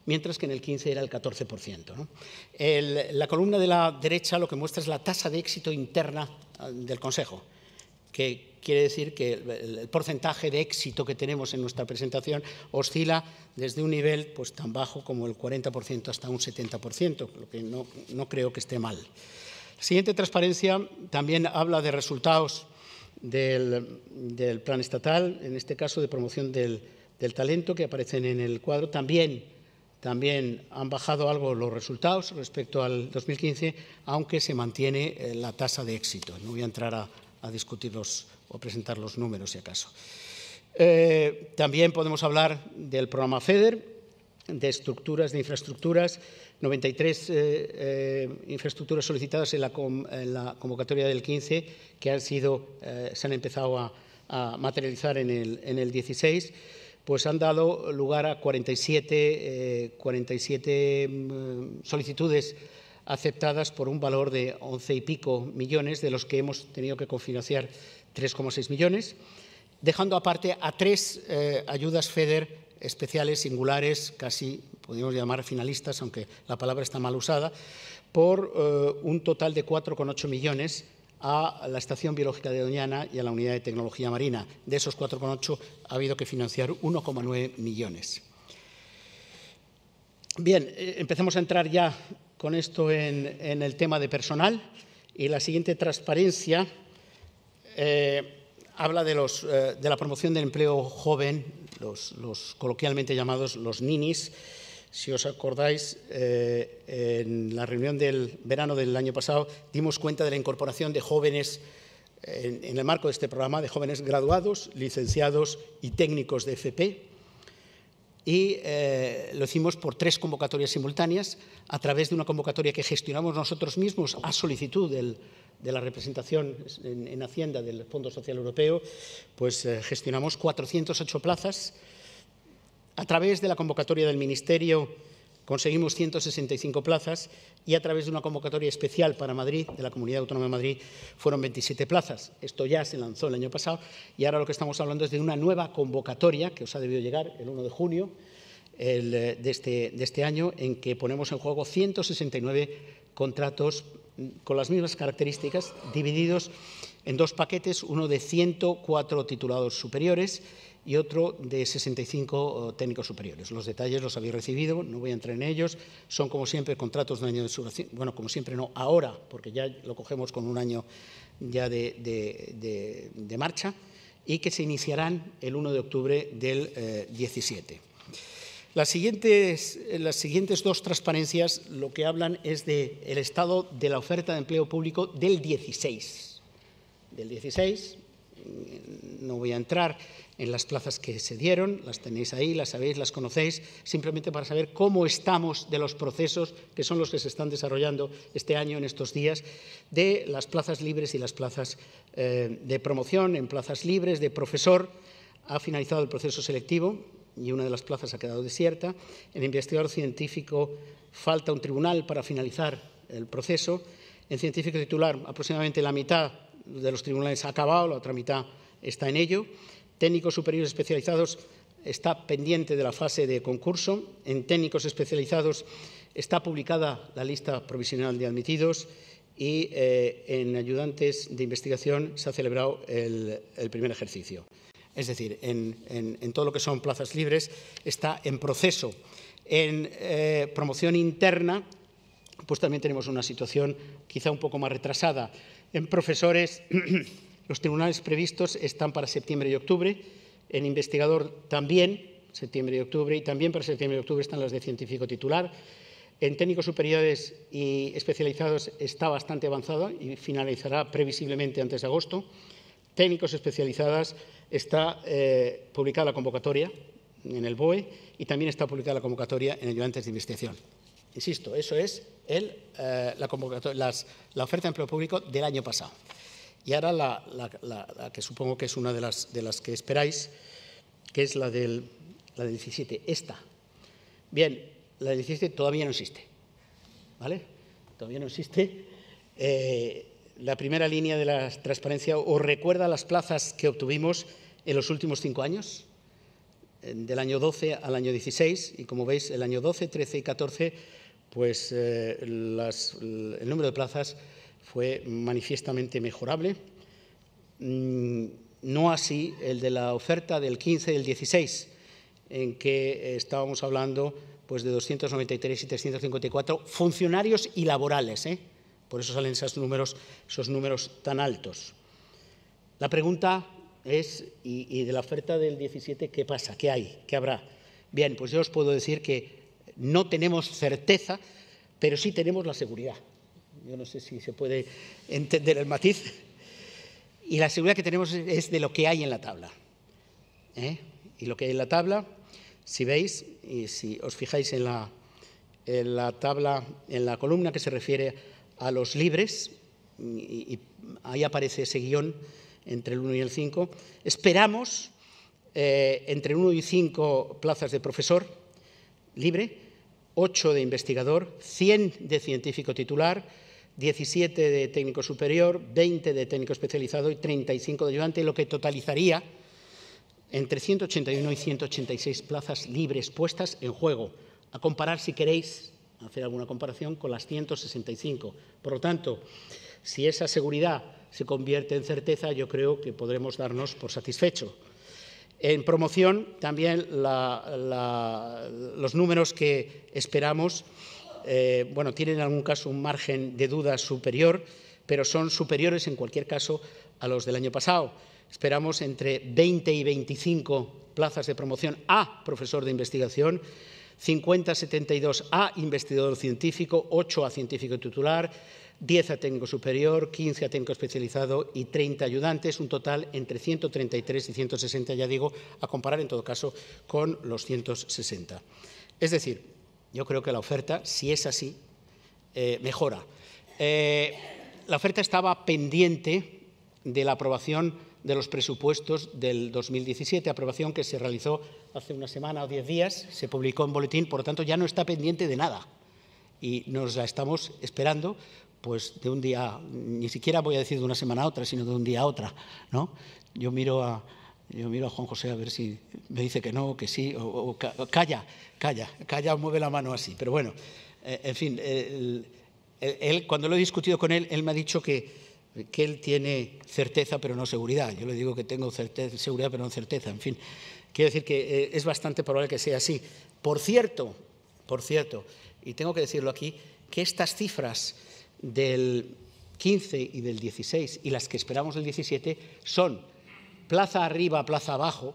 mientras que en el 15 era el 14%. la columna de la derecha lo que muestra es la tasa de éxito interna ah, del Consejo, que quiere decir que el, el porcentaje de éxito que tenemos en nuestra presentación oscila desde un nivel pues, tan bajo como el 40% hasta un 70%, lo que no, creo que esté mal. La siguiente transparencia también habla de resultados del, plan estatal, en este caso de promoción del, talento, que aparecen en el cuadro. También, también, han bajado algo los resultados respecto al 2015, aunque se mantiene eh, la tasa de éxito. No voy a entrar a, a discutirlos o presentar los números, si acaso. Eh, también podemos hablar del programa FEDER, de estructuras, de infraestructuras, 93 eh, eh, infraestructuras solicitadas en la, convocatoria del 15 que han sido, se han empezado a, materializar en el, 16, pues han dado lugar a 47, 47 mm, solicitudes aceptadas por un valor de 11 y pico millones, de los que hemos tenido que cofinanciar 3,6 millones dejando aparte a tres eh, ayudas FEDER especiales, singulares, casi podríamos llamar finalistas, aunque la palabra está mal usada, por eh, un total de 4,8 millones a la Estación Biológica de Doñana y a la Unidad de Tecnología Marina. De esos 4,8 ha habido que financiar 1,9 millones. Bien, eh, empecemos a entrar ya con esto en, el tema de personal y la siguiente transparencia habla eh, de, la promoción del empleo joven, los, coloquialmente llamados los ninis. Si os acordáis, eh, en la reunión del verano del año pasado dimos cuenta de la incorporación de jóvenes eh, en el marco de este programa, de jóvenes graduados, licenciados y técnicos de FP y eh, lo hicimos por tres convocatorias simultáneas a través de una convocatoria que gestionamos nosotros mismos a solicitud de la representación en, Hacienda del Fondo Social Europeo, pues eh, gestionamos 408 plazas a través de la convocatoria del Ministerio Conseguimos 165 plazas y a través de una convocatoria especial para Madrid, de la Comunidad Autónoma de Madrid, fueron 27 plazas. Esto ya se lanzó el año pasado y ahora lo que estamos hablando es de una nueva convocatoria que os ha debido llegar el 1 de junio eh, de, este, de este año, en que ponemos en juego 169 contratos mm, con las mismas características, divididos en dos paquetes, uno de 104 titulados superiores y otro de 65 eh, técnicos superiores. Los detalles los habéis recibido, no voy a entrar en ellos. Son, como siempre, contratos de un año de subvención. Bueno, como siempre no, ahora, porque ya lo cogemos con un año ya de, marcha y que se iniciarán el 1 de octubre del 17. Eh, las siguientes, eh, las siguientes dos transparencias lo que hablan es del el estado de la oferta de empleo público del 16. Del 16, no voy a entrar en las plazas que se dieron, las tenéis ahí, las sabéis, las conocéis, simplemente para saber cómo estamos de los procesos que son los que se están desarrollando este año, en estos días, de las plazas libres y las plazas eh, de promoción. En plazas libres de profesor ha finalizado el proceso selectivo y una de las plazas ha quedado desierta. En investigador científico falta un tribunal para finalizar el proceso. En científico titular aproximadamente la mitad de los tribunales ha acabado, la otra mitad está en ello. Técnicos superiores especializados está pendiente de la fase de concurso. En técnicos especializados está publicada la lista provisional de admitidos y eh, en ayudantes de investigación se ha celebrado el, primer ejercicio. Es decir, en, todo lo que son plazas libres está en proceso. En eh, promoción interna, pues también tenemos una situación quizá un poco más retrasada. En profesores, los tribunales previstos están para septiembre y octubre. En investigador también, septiembre y octubre, y también para septiembre y octubre están las de científico titular. En técnicos superiores y especializados está bastante avanzado y finalizará previsiblemente antes de agosto. Técnicos especializadas está eh, publicada la convocatoria en el BOE y también está publicada la convocatoria en ayudantes de investigación. Insisto, eso es el, eh, la, la, oferta de empleo público del año pasado. Y ahora la, que supongo que es una de las, de las que esperáis, que es la del, la 17, esta. Bien, la del 17 todavía no existe, ¿vale? Todavía no existe. Eh, la primera línea de la transparencia os recuerda las plazas que obtuvimos en los últimos cinco años, eh, del año 12 al año 16, y como veis, el año 12, 13 y 14 pues eh, el número de plazas fue manifiestamente mejorable. Mm, no así el de la oferta del 15 y del 16, en que estábamos hablando pues, de 293 y 354 funcionarios y laborales. ¿eh? Por eso salen esos números, tan altos. La pregunta es, y, y de la oferta del 17, ¿qué pasa? ¿Qué hay? ¿Qué habrá? Bien, pues yo os puedo decir que no tenemos certeza, pero sí tenemos la seguridad. Yo no sé si se puede entender el matiz. Y la seguridad que tenemos es de lo que hay en la tabla. ¿eh? Y lo que hay en la tabla, si veis, y si os fijáis en la, tabla, en la columna que se refiere a los libres, y, ahí aparece ese guión entre el 1 y el 5, esperamos eh, entre 1 y 5 plazas de profesor libre, 8 de investigador, 100 de científico titular, 17 de técnico superior, 20 de técnico especializado y 35 de ayudante, lo que totalizaría entre 181 y 186 plazas libres puestas en juego. A comparar, si queréis hacer alguna comparación, con las 165. Por lo tanto, si esa seguridad se convierte en certeza, yo creo que podremos darnos por satisfecho. En promoción, también los números que esperamos, eh, bueno, tienen en algún caso un margen de duda superior, pero son superiores en cualquier caso a los del año pasado. Esperamos entre 20 y 25 plazas de promoción a profesor de investigación, 50-72 a investigador científico, 8 a científico titular, 10 a técnico superior, 15 a técnico especializado y 30 ayudantes, un total entre 133 y 160, ya digo, a comparar en todo caso con los 160. Es decir, yo creo que la oferta, si es así, eh, mejora. Eh, la oferta estaba pendiente de la aprobación de los presupuestos del 2017, aprobación que se realizó hace una semana o diez días, se publicó en boletín, por lo tanto ya no está pendiente de nada y nos la estamos esperando pues de un día, ni siquiera voy a decir de una semana a otra, sino de un día a otra, ¿no? Yo miro a, yo miro a Juan José a ver si me dice que no, que sí, o, calla, calla, calla o mueve la mano así. Pero bueno, eh, en fin, él, cuando lo he discutido con él, él me ha dicho que, él tiene certeza pero no seguridad. Yo le digo que tengo seguridad pero no certeza, en fin. Quiero decir que eh, es bastante probable que sea así. Por cierto, por cierto, y tengo que decirlo aquí, que estas cifras del 15 y del 16 y las que esperamos del 17 son plaza arriba, plaza abajo,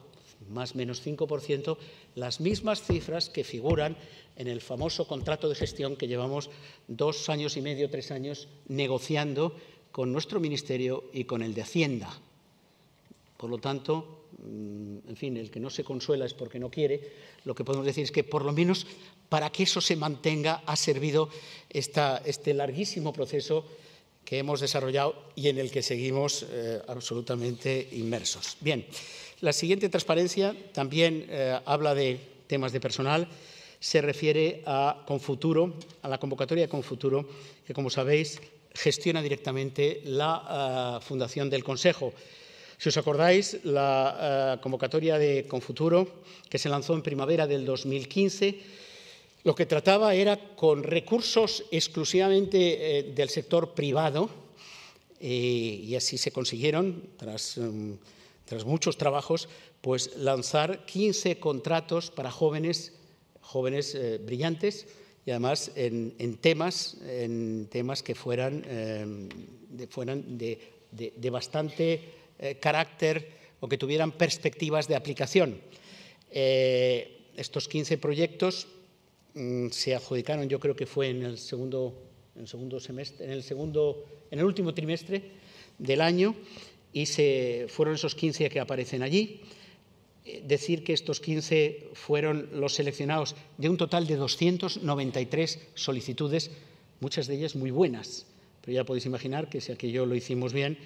más menos 5%, las mismas cifras que figuran en el famoso contrato de gestión que llevamos dos años y medio, tres años negociando con nuestro ministerio y con el de Hacienda. Por lo tanto, Mm, en fin, el que no se consuela es porque no quiere, lo que podemos decir es que por lo menos para que eso se mantenga ha servido este larguísimo proceso que hemos desarrollado y en el que seguimos eh, absolutamente inmersos. Bien, la siguiente transparencia también eh, habla de temas de personal, se refiere a Confuturo, a la convocatoria de Confuturo, que como sabéis gestiona directamente la eh, Fundación del Consejo. Si os acordáis, la eh, convocatoria de Confuturo, que se lanzó en primavera del 2015, lo que trataba era con recursos exclusivamente eh, del sector privado, eh, y así se consiguieron, tras, em, muchos trabajos, pues lanzar 15 contratos para jóvenes, jóvenes brillantes, y además en, temas, en temas que fueran, em, de bastante eh, carácter o que tuvieran perspectivas de aplicación. Eh, estos 15 proyectos mm, se adjudicaron, yo creo que fue en el segundo, en segundo semestre, en el segundo, en el último trimestre del año, y se, fueron esos 15 que aparecen allí. Eh, decir que estos 15 fueron los seleccionados de un total de 293 solicitudes, muchas de ellas muy buenas, pero ya podéis imaginar que si yo lo hicimos bien,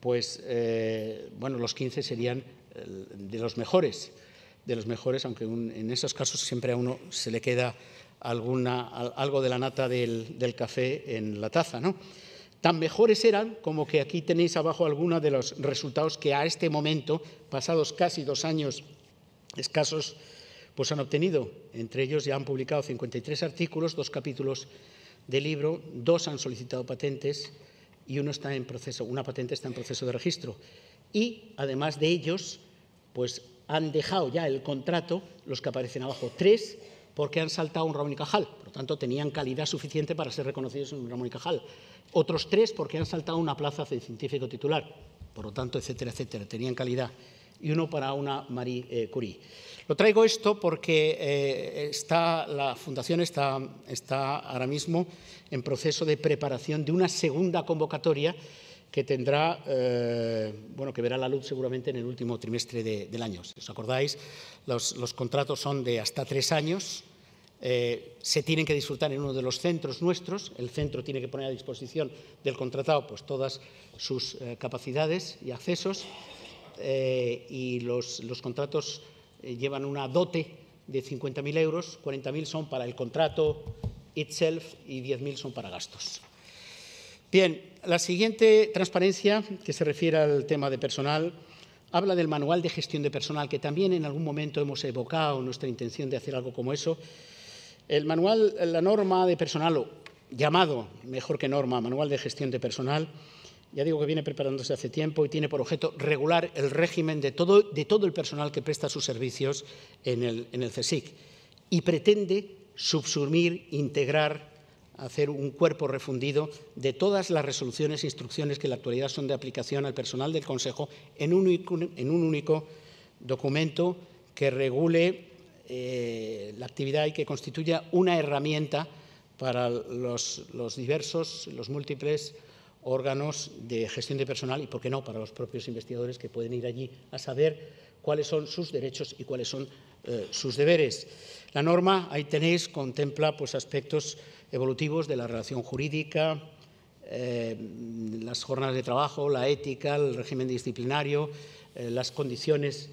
pues eh, bueno, los 15 serían eh, de los mejores, de los mejores, aunque en esos casos siempre a uno se le queda alguna, algo de la nata del, café en la taza, ¿no? Tan mejores eran como que aquí tenéis abajo algunos de los resultados que a este momento, pasados casi dos años escasos, pues han obtenido. Entre ellos ya han publicado 53 artículos, dos capítulos de libro, dos han solicitado patentes, y uno está en proceso, una patente está en proceso de registro. Y además de ellos, pues han dejado ya el contrato, los que aparecen abajo, tres, porque han saltado un Ramón y Cajal, por lo tanto tenían calidad suficiente para ser reconocidos en un Ramón y Cajal. Otros tres porque han saltado una plaza de científico titular, por lo tanto, etcétera, etcétera, tenían calidad y uno para una Marie eh, Curie. Lo traigo esto porque eh, está, la Fundación está, está ahora mismo en proceso de preparación de una segunda convocatoria que tendrá, eh, bueno, que verá la luz seguramente en el último trimestre del año. Si os acordáis, los, contratos son de hasta tres años. se tienen que disfrutar en uno de los centros nuestros. El centro tiene que poner a disposición del contratado pues, todas sus capacidades y accesos. Eh, y los, contratos eh, llevan una dote de 50.000 euros, 40.000 son para el contrato itself y 10.000 son para gastos. Bien, la siguiente transparencia, que se refiere al tema de personal, habla del manual de gestión de personal, que también en algún momento hemos evocado nuestra intención de hacer algo como eso. El manual, la norma de personal, llamado, mejor que norma, manual de gestión de personal, ya digo que viene preparándose hace tiempo y tiene por objeto regular el régimen de todo, el personal que presta sus servicios en el, en CSIC y pretende subsumir, integrar, hacer un cuerpo refundido de todas las resoluciones e instrucciones que en la actualidad son de aplicación al personal del Consejo en un, único documento que regule eh, la actividad y que constituya una herramienta para los, los diversos, los múltiples órganos de gestión de personal y, por qué no, para los propios investigadores que pueden ir allí a saber cuáles son sus derechos y cuáles son eh, sus deberes. La norma, ahí tenéis, contempla pues, aspectos evolutivos de la relación jurídica, eh, las jornadas de trabajo, la ética, el régimen disciplinario, eh, las condiciones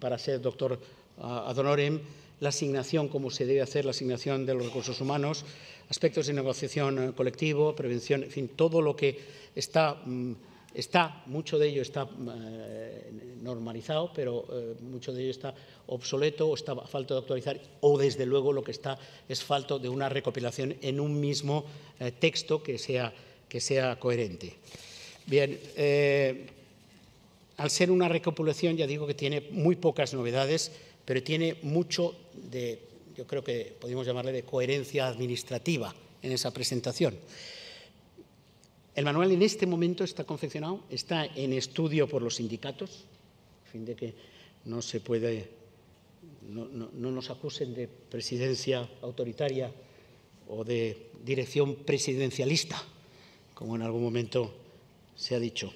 para ser doctor ad honorem, la asignación, cómo se debe hacer la asignación de los recursos humanos, aspectos de negociación eh, colectivo, prevención, en fin, todo lo que está, mm, está mucho de ello está mm, eh, normalizado, pero eh, mucho de ello está obsoleto o está a falta de actualizar, o desde luego lo que está es falto de una recopilación en un mismo texto que sea, que sea coherente. Bien, al ser una recopilación, ya digo que tiene muy pocas novedades, pero tiene mucho de yo creo que podemos llamarle de coherencia administrativa en esa presentación. El manual en este momento está confeccionado, está en estudio por los sindicatos, a fin de que no se puede, no, nos acusen de presidencia autoritaria o de dirección presidencialista, como en algún momento se ha dicho.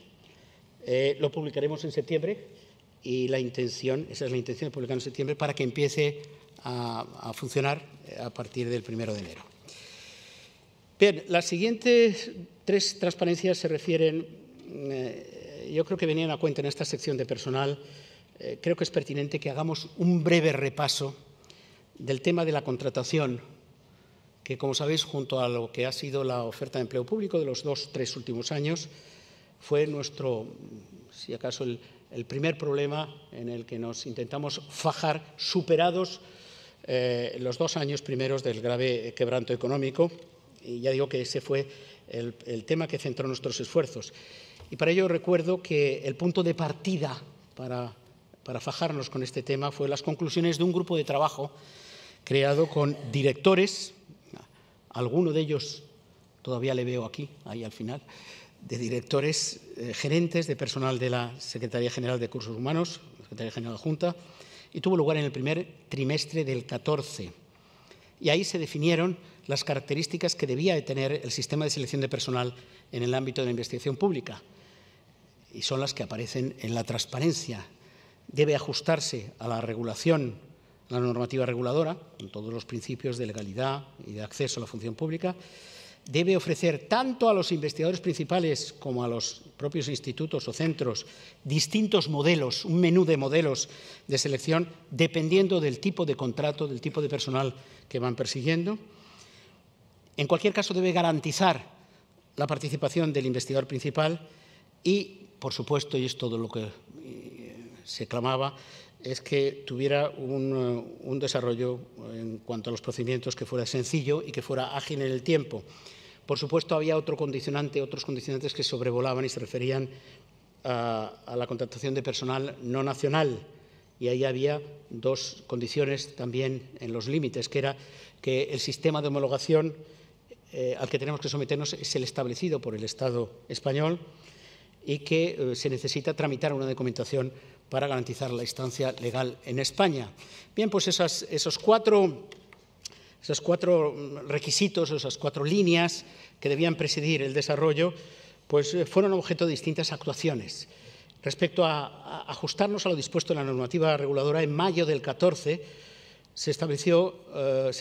Eh, lo publicaremos en septiembre y la intención, esa es la intención de publicarlo en septiembre para que empiece a, funcionar eh, a partir del primero de enero. Bien, las siguientes tres transparencias se refieren, eh, yo creo que venían a cuenta en esta sección de personal, eh, creo que es pertinente que hagamos un breve repaso del tema de la contratación, que como sabéis, junto a lo que ha sido la oferta de empleo público de los dos, tres últimos años, fue nuestro, si acaso, el primer problema en el que nos intentamos fajar superados eh, los dos años primeros del grave quebranto económico. Y ya digo que ese fue el, tema que centró nuestros esfuerzos. Y para ello recuerdo que el punto de partida para, para fajarnos con este tema fue las conclusiones de un grupo de trabajo creado con directores, alguno de ellos todavía le veo aquí, ahí al final, de directores, eh, gerentes de personal de la Secretaría General de Cursos Humanos, Secretaría General de Junta, y tuvo lugar en el primer trimestre del 14. Y ahí se definieron las características que debía de tener el sistema de selección de personal en el ámbito de la investigación pública. Y son las que aparecen en la transparencia. Debe ajustarse a la regulación, a la normativa reguladora, con todos los principios de legalidad y de acceso a la función pública debe ofrecer tanto a los investigadores principales como a los propios institutos o centros distintos modelos, un menú de modelos de selección, dependiendo del tipo de contrato, del tipo de personal que van persiguiendo. En cualquier caso, debe garantizar la participación del investigador principal y, por supuesto, y es todo lo que eh, se clamaba, es que tuviera eh, un, desarrollo en cuanto a los procedimientos que fuera sencillo y que fuera ágil en el tiempo. Por supuesto, había otro condicionante, otros condicionantes que sobrevolaban y se referían a, la contratación de personal no nacional. Y ahí había dos condiciones también en los límites, que era que el sistema de homologación eh, al que tenemos que someternos es el establecido por el Estado español y que eh, se necesita tramitar una documentación para garantizar la instancia legal en España. Bien, pues esos, cuatro, esos cuatro mm, requisitos, esas cuatro líneas que debían presidir el desarrollo, pues eh, fueron objeto de distintas actuaciones. Respecto a, ajustarnos a lo dispuesto en la normativa reguladora, en mayo del 14 se, eh, se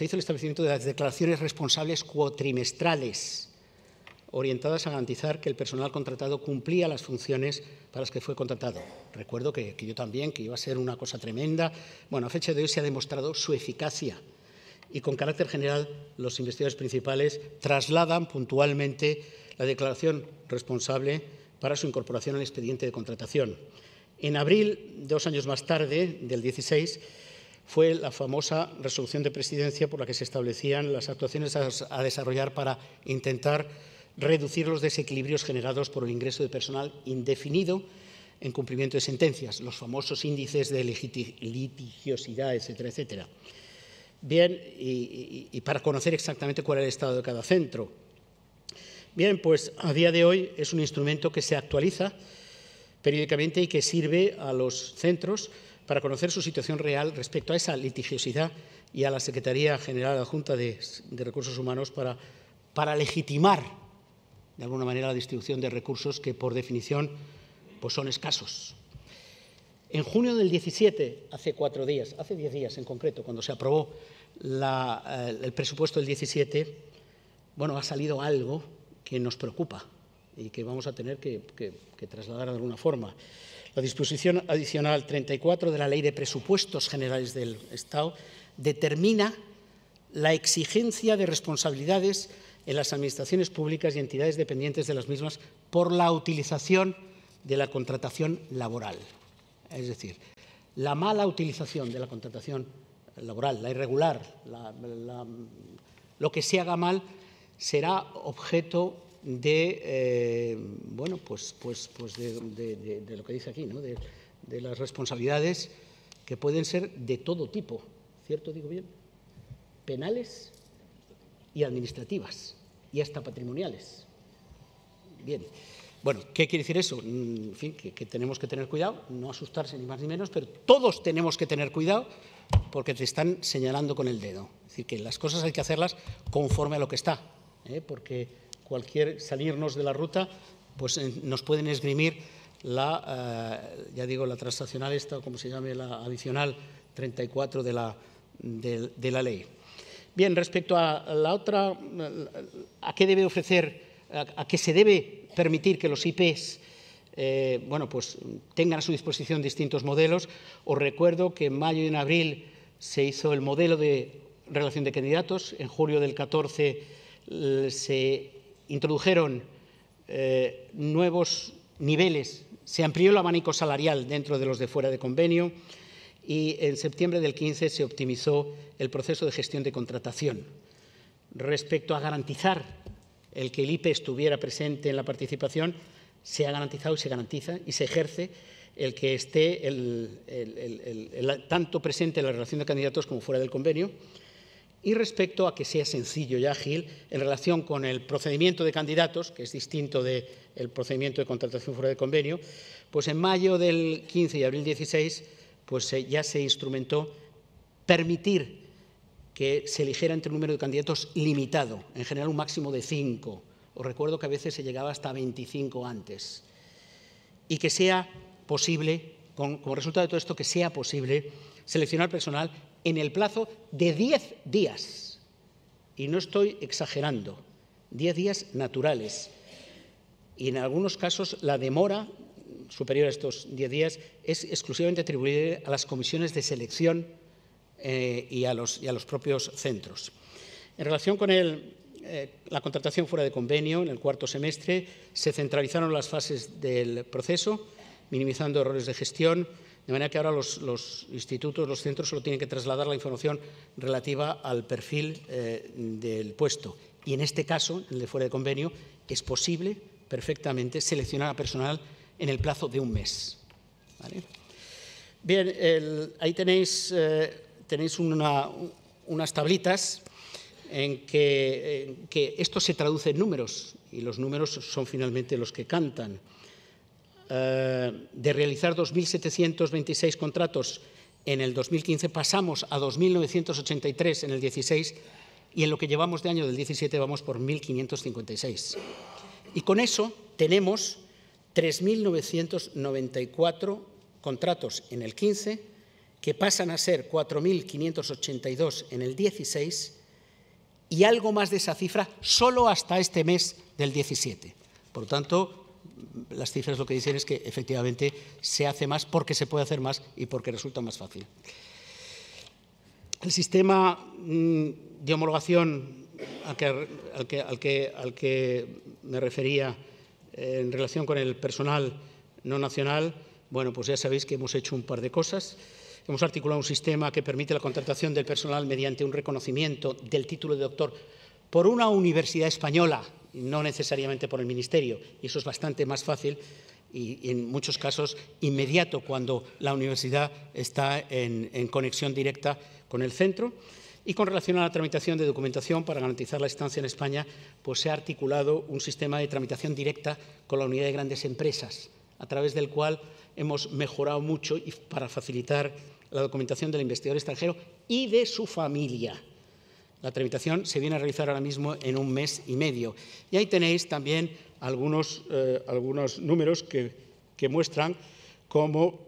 hizo el establecimiento de las declaraciones responsables cuatrimestrales, orientadas a garantizar que el personal contratado cumplía las funciones para las que fue contratado. Recuerdo que, yo también, que iba a ser una cosa tremenda. Bueno, a fecha de hoy se ha demostrado su eficacia y con carácter general los investigadores principales trasladan puntualmente la declaración responsable para su incorporación al expediente de contratación. En abril, dos años más tarde, del 16, fue la famosa resolución de presidencia por la que se establecían las actuaciones a, desarrollar para intentar reducir los desequilibrios generados por el ingreso de personal indefinido en cumplimiento de sentencias, los famosos índices de litigiosidad, etcétera, etcétera. Bien, y, para conocer exactamente cuál es el estado de cada centro. Bien, pues a día de hoy es un instrumento que se actualiza periódicamente y que sirve a los centros para conocer su situación real respecto a esa litigiosidad y a la Secretaría General de la Junta de Recursos Humanos para legitimar de alguna manera la distribución de recursos que por definición pues son escasos. En junio del 17, hace cuatro días, hace diez días en concreto, cuando se aprobó eh, el presupuesto del 17, bueno, ha salido algo que nos preocupa y que vamos a tener que, que trasladar de alguna forma. La disposición adicional 34 de la Ley de Presupuestos Generales del Estado determina la exigencia de responsabilidades en las administraciones públicas y entidades dependientes de las mismas por la utilización de la contratación laboral. Es decir, la mala utilización de la contratación laboral, la irregular, lo que se haga mal, será objeto de, eh, bueno, pues, pues, pues de, lo que dice aquí, de, las responsabilidades que pueden ser de todo tipo, ¿cierto? Digo bien, penales y administrativas y hasta patrimoniales. Bien. Bueno, ¿qué quiere decir eso? Mm, en fin, que, tenemos que tener cuidado, no asustarse ni más ni menos, pero todos tenemos que tener cuidado porque te están señalando con el dedo. Es decir, que las cosas hay que hacerlas conforme a lo que está, ¿eh? porque cualquier salirnos de la ruta pues eh, nos pueden esgrimir la, eh, ya digo, la transaccional esta, o como se llame, la adicional 34 de la, de la ley. Bien, respecto a la otra, a qué debe ofrecer, a, qué se debe permitir que los IPs eh, pues, tengan a su disposición distintos modelos, os recuerdo que en mayo y en abril se hizo el modelo de relación de candidatos, en julio del 14 se introdujeron eh, nuevos niveles, se amplió el abanico salarial dentro de los de fuera de convenio, y en septiembre del 15 se optimizó el proceso de gestión de contratación. Respecto a garantizar el que el IPE estuviera presente en la participación, se ha garantizado y se garantiza y se ejerce el que esté tanto presente en la relación de candidatos como fuera del convenio. Y respecto a que sea sencillo y ágil en relación con el procedimiento de candidatos, que es distinto del procedimiento de contratación fuera del convenio, pues en mayo del 15 y abril 16 pues eh, ya se instrumentó permitir que se eligiera entre un número de candidatos limitado, en general un máximo de cinco. Os recuerdo que a veces se llegaba hasta 25 antes. Y que sea posible, como resultado de todo esto, que sea posible seleccionar personal en el plazo de 10 días. Y no estoy exagerando, 10 días naturales. Y en algunos casos la demora superior a estos 10 días es exclusivamente atribuible a las comisiones de selección eh, y, a los, propios centros. En relación con eh, la contratación fuera de convenio, en el cuarto semestre se centralizaron las fases del proceso, minimizando errores de gestión, de manera que ahora los, institutos, los centros solo tienen que trasladar la información relativa al perfil eh, del puesto. Y en este caso, el de fuera de convenio, es posible perfectamente seleccionar a personal en el plazo de un mes. Bien, ahí tenéis, eh, tenéis unas tablitas en que, que, esto se traduce en números y los números son finalmente los que cantan. Eh, de realizar 2.726 contratos en el 2015 pasamos a 2.983 en el 16 y en lo que llevamos de año del 17 vamos por 1.556. Y con eso tenemos 3.994 contratos en el 15, que pasan a ser 4.582 en el 16 y algo más de esa cifra solo hasta este mes del 17. Por lo tanto, las cifras lo que dicen es que efectivamente se hace más porque se puede hacer más y porque resulta más fácil. El sistema mm, de homologación al que, me refería en relación con el personal no nacional, bueno, pues ya sabéis que hemos hecho un par de cosas. Hemos articulado un sistema que permite la contratación del personal mediante un reconocimiento del título de doctor por una universidad española, no necesariamente por el Ministerio, y eso es bastante más fácil y, en muchos casos inmediato cuando la universidad está en, en conexión directa con el centro. Y con relación a la tramitación de documentación, para garantizar la estancia en España, pues se ha articulado un sistema de tramitación directa con la unidad de grandes empresas, a través del cual hemos mejorado mucho para facilitar la documentación del investigador extranjero y de su familia. La tramitación se viene a realizar ahora mismo en un mes y medio. Y ahí tenéis también algunos, eh, algunos números que, que muestran cómo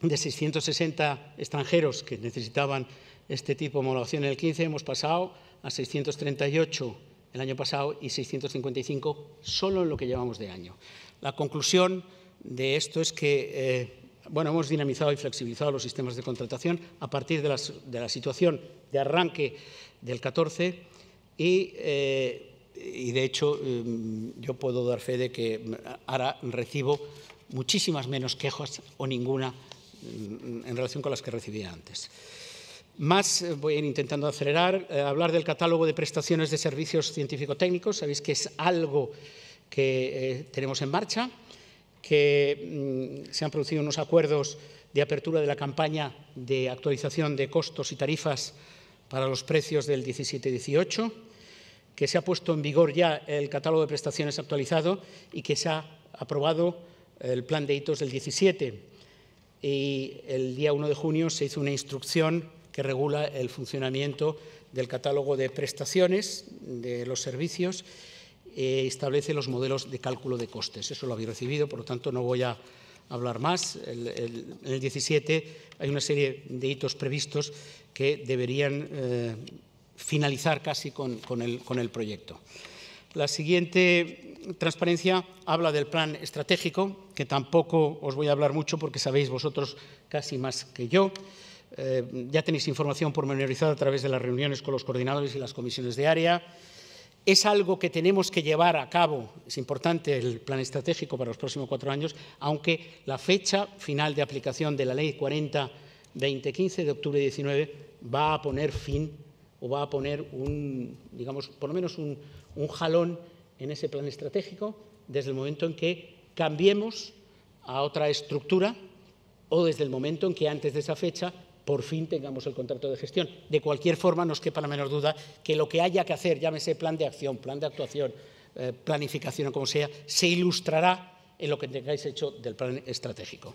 de 660 extranjeros que necesitaban este tipo de homologación en el 15, hemos pasado a 638 el año pasado y 655 solo en lo que llevamos de año. La conclusión de esto es que eh, bueno, hemos dinamizado y flexibilizado los sistemas de contratación a partir de, la situación de arranque del 14 eh, y, de hecho em, yo puedo dar fe de que ahora recibo muchísimas menos quejas o ninguna em, en relación con las que recibía antes. Más, eh, voy intentando acelerar, eh, hablar del catálogo de prestaciones de servicios científico-técnicos. Sabéis que es algo que eh, tenemos en marcha, que mm, se han producido unos acuerdos de apertura de la campaña de actualización de costos y tarifas para los precios del 17-18, que se ha puesto en vigor ya el catálogo de prestaciones actualizado y que se ha aprobado el plan de hitos del 17. Y el día 1 de junio se hizo una instrucción que regula el funcionamiento del catálogo de prestaciones de los servicios, e establece los modelos de cálculo de costes. Eso lo habéis recibido, por lo tanto no voy a hablar más. en el 17 hay una serie de hitos previstos que deberían eh, finalizar casi con el proyecto. La siguiente transparencia habla del plan estratégico, que tampoco os voy a hablar mucho porque sabéis vosotros casi más que yo. Eh, ya tenéis información pormenorizada a través de las reuniones con los coordinadores y las comisiones de área. Es algo que tenemos que llevar a cabo, es importante el plan estratégico para los próximos cuatro años, aunque la fecha final de aplicación de la Ley 40-2015 de octubre de 19 va a poner fin o va a poner un, digamos, por lo menos un, un jalón en ese plan estratégico desde el momento en que cambiemos a otra estructura o desde el momento en que antes de esa fecha por fin tengamos el contrato de gestión. De cualquier forma, nos quepa la menor duda que lo que haya que hacer, llámese plan de acción, plan de actuación, eh, planificación o como sea, se ilustrará en lo que tengáis hecho del plan estratégico.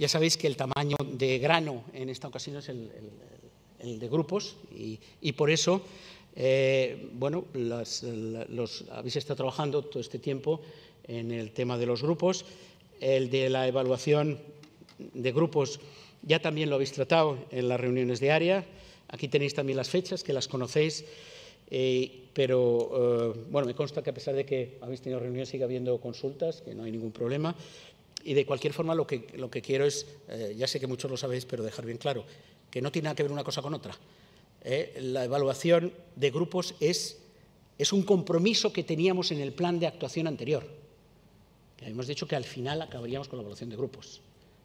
Ya sabéis que el tamaño de grano en esta ocasión es el, de grupos y, por eso, eh, bueno, los, habéis estado trabajando todo este tiempo en el tema de los grupos, el de la evaluación de grupos ya también lo habéis tratado en las reuniones diarias. Aquí tenéis también las fechas, que las conocéis, eh, pero eh, bueno, me consta que a pesar de que habéis tenido reuniones sigue habiendo consultas, que no hay ningún problema. Y de cualquier forma lo que, lo que quiero es, eh, ya sé que muchos lo sabéis, pero dejar bien claro, que no tiene nada que ver una cosa con otra. la evaluación de grupos es, es un compromiso que teníamos en el plan de actuación anterior. Hemos dicho que al final acabaríamos con la evaluación de grupos.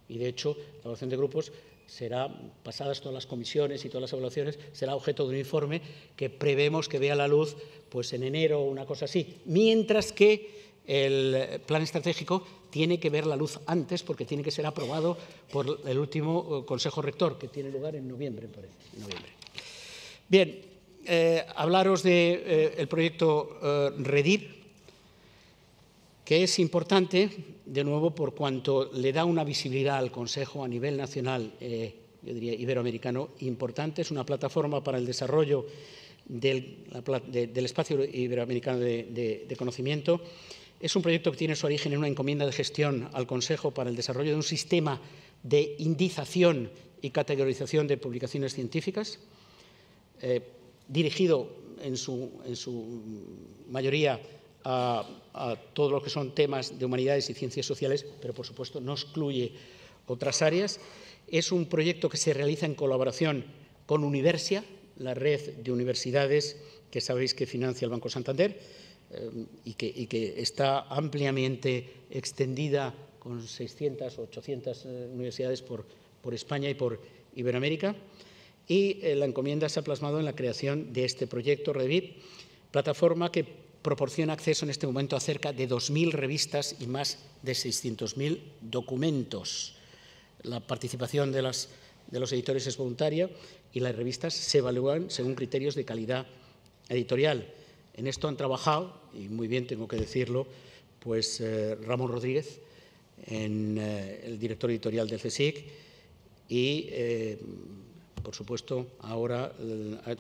Y, de hecho, la evaluación de grupos será, pasadas todas las comisiones y todas las evaluaciones, será objeto de un informe que prevemos que vea la luz pues, en enero o una cosa así. Mientras que el plan estratégico tiene que ver la luz antes porque tiene que ser aprobado por el último eh, Consejo Rector, que tiene lugar en noviembre, Bien, eh, hablaros del de, eh, proyecto REDIR, que es importante, de nuevo, por cuanto le da una visibilidad al Consejo a nivel nacional, eh, yo diría iberoamericano, importante, es una plataforma para el desarrollo del, espacio iberoamericano de, conocimiento. Es un proyecto que tiene su origen en una encomienda de gestión al Consejo para el desarrollo de un sistema de indización y categorización de publicaciones científicas, eh, dirigido en su mayoría a, a todo lo que son temas de humanidades y ciencias sociales, pero por supuesto no excluye otras áreas. Es un proyecto que se realiza en colaboración con Universia, la red de universidades que sabéis que financia el Banco Santander eh, y, que, está ampliamente extendida con 600, o 800 eh, universidades por, España y por Iberoamérica. Y eh, la encomienda se ha plasmado en la creación de este proyecto REVIP, plataforma que proporciona acceso en este momento a cerca de 2.000 revistas y más de 600.000 documentos. La participación de, los editores es voluntaria y las revistas se evalúan según criterios de calidad editorial. En esto han trabajado, y muy bien tengo que decirlo, pues eh, Ramón Rodríguez, eh, el director editorial del CSIC, y eh, por supuesto ahora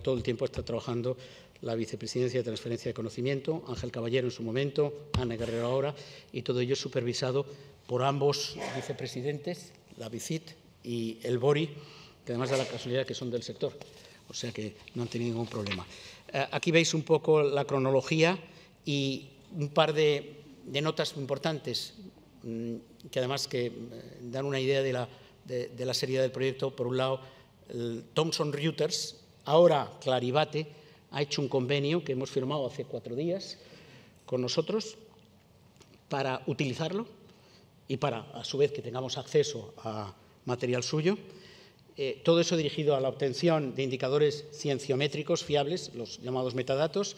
todo el tiempo está trabajando la Vicepresidencia de Transferencia de Conocimiento, Ángel Caballero en su momento, Ana Guerrero ahora, y todo ello supervisado por ambos vicepresidentes, la BICIT y el BORI, que además de la casualidad que son del sector, o sea que no han tenido ningún problema. Eh, aquí veis un poco la cronología y un par de, notas importantes mm, que además que eh, dan una idea de la, seriedad del proyecto. Por un lado, Thomson Reuters, ahora Clarivate, ha hecho un convenio que hemos firmado hace cuatro días con nosotros para utilizarlo y para, a su vez, que tengamos acceso a material suyo. Eh, todo eso dirigido a la obtención de indicadores cienciométricos fiables, los llamados metadatos,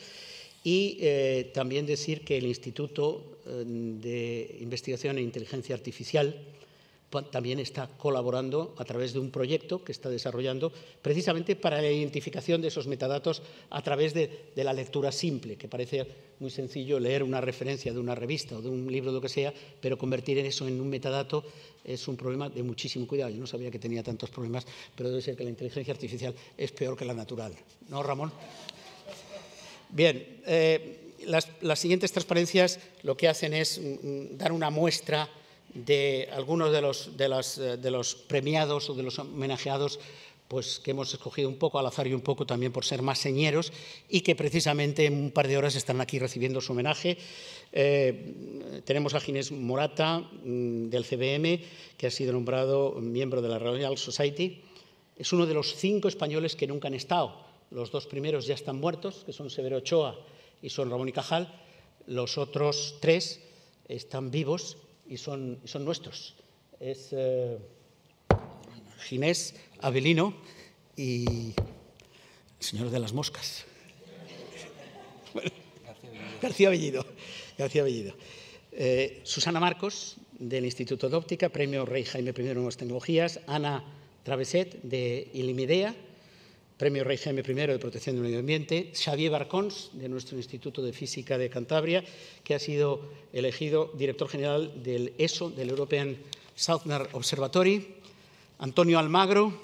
y eh, también decir que el Instituto eh, de Investigación e Inteligencia Artificial también está colaborando a través de un proyecto que está desarrollando precisamente para la identificación de esos metadatos a través de, la lectura simple, que parece muy sencillo leer una referencia de una revista o de un libro, lo que sea, pero convertir eso en un metadato es un problema de muchísimo cuidado. Yo no sabía que tenía tantos problemas, pero debe ser que la inteligencia artificial es peor que la natural. ¿No, Ramón? Bien, eh, las, siguientes transparencias lo que hacen es mm, mm, dar una muestra de algunos eh, de los, premiados o de los homenajeados pues que hemos escogido un poco al azar y un poco también por ser más señeros y que precisamente en un par de horas están aquí recibiendo su homenaje. Eh, tenemos a Ginés Morata mm, del CBM, que ha sido nombrado miembro de la Royal Society. Es uno de los cinco españoles que nunca han estado. Los dos primeros ya están muertos, que son Severo Ochoa y son Ramón y Cajal. Los otros tres están vivos y son, son nuestros. Es eh, Ginés Avelino y el señor de las moscas. García Bellido. García Bellido. Eh, Susana Marcos, del Instituto de Óptica, Premio Rey Jaime I de Nuevas Tecnologías. Ana Traveset, de Ilimidea. Premio Rey Jaime I de Protección del Medio Ambiente, Xavier Barcons, de nuestro Instituto de Física de Cantabria, que ha sido elegido director general del ESO, del European Southern Observatory, Antonio Almagro,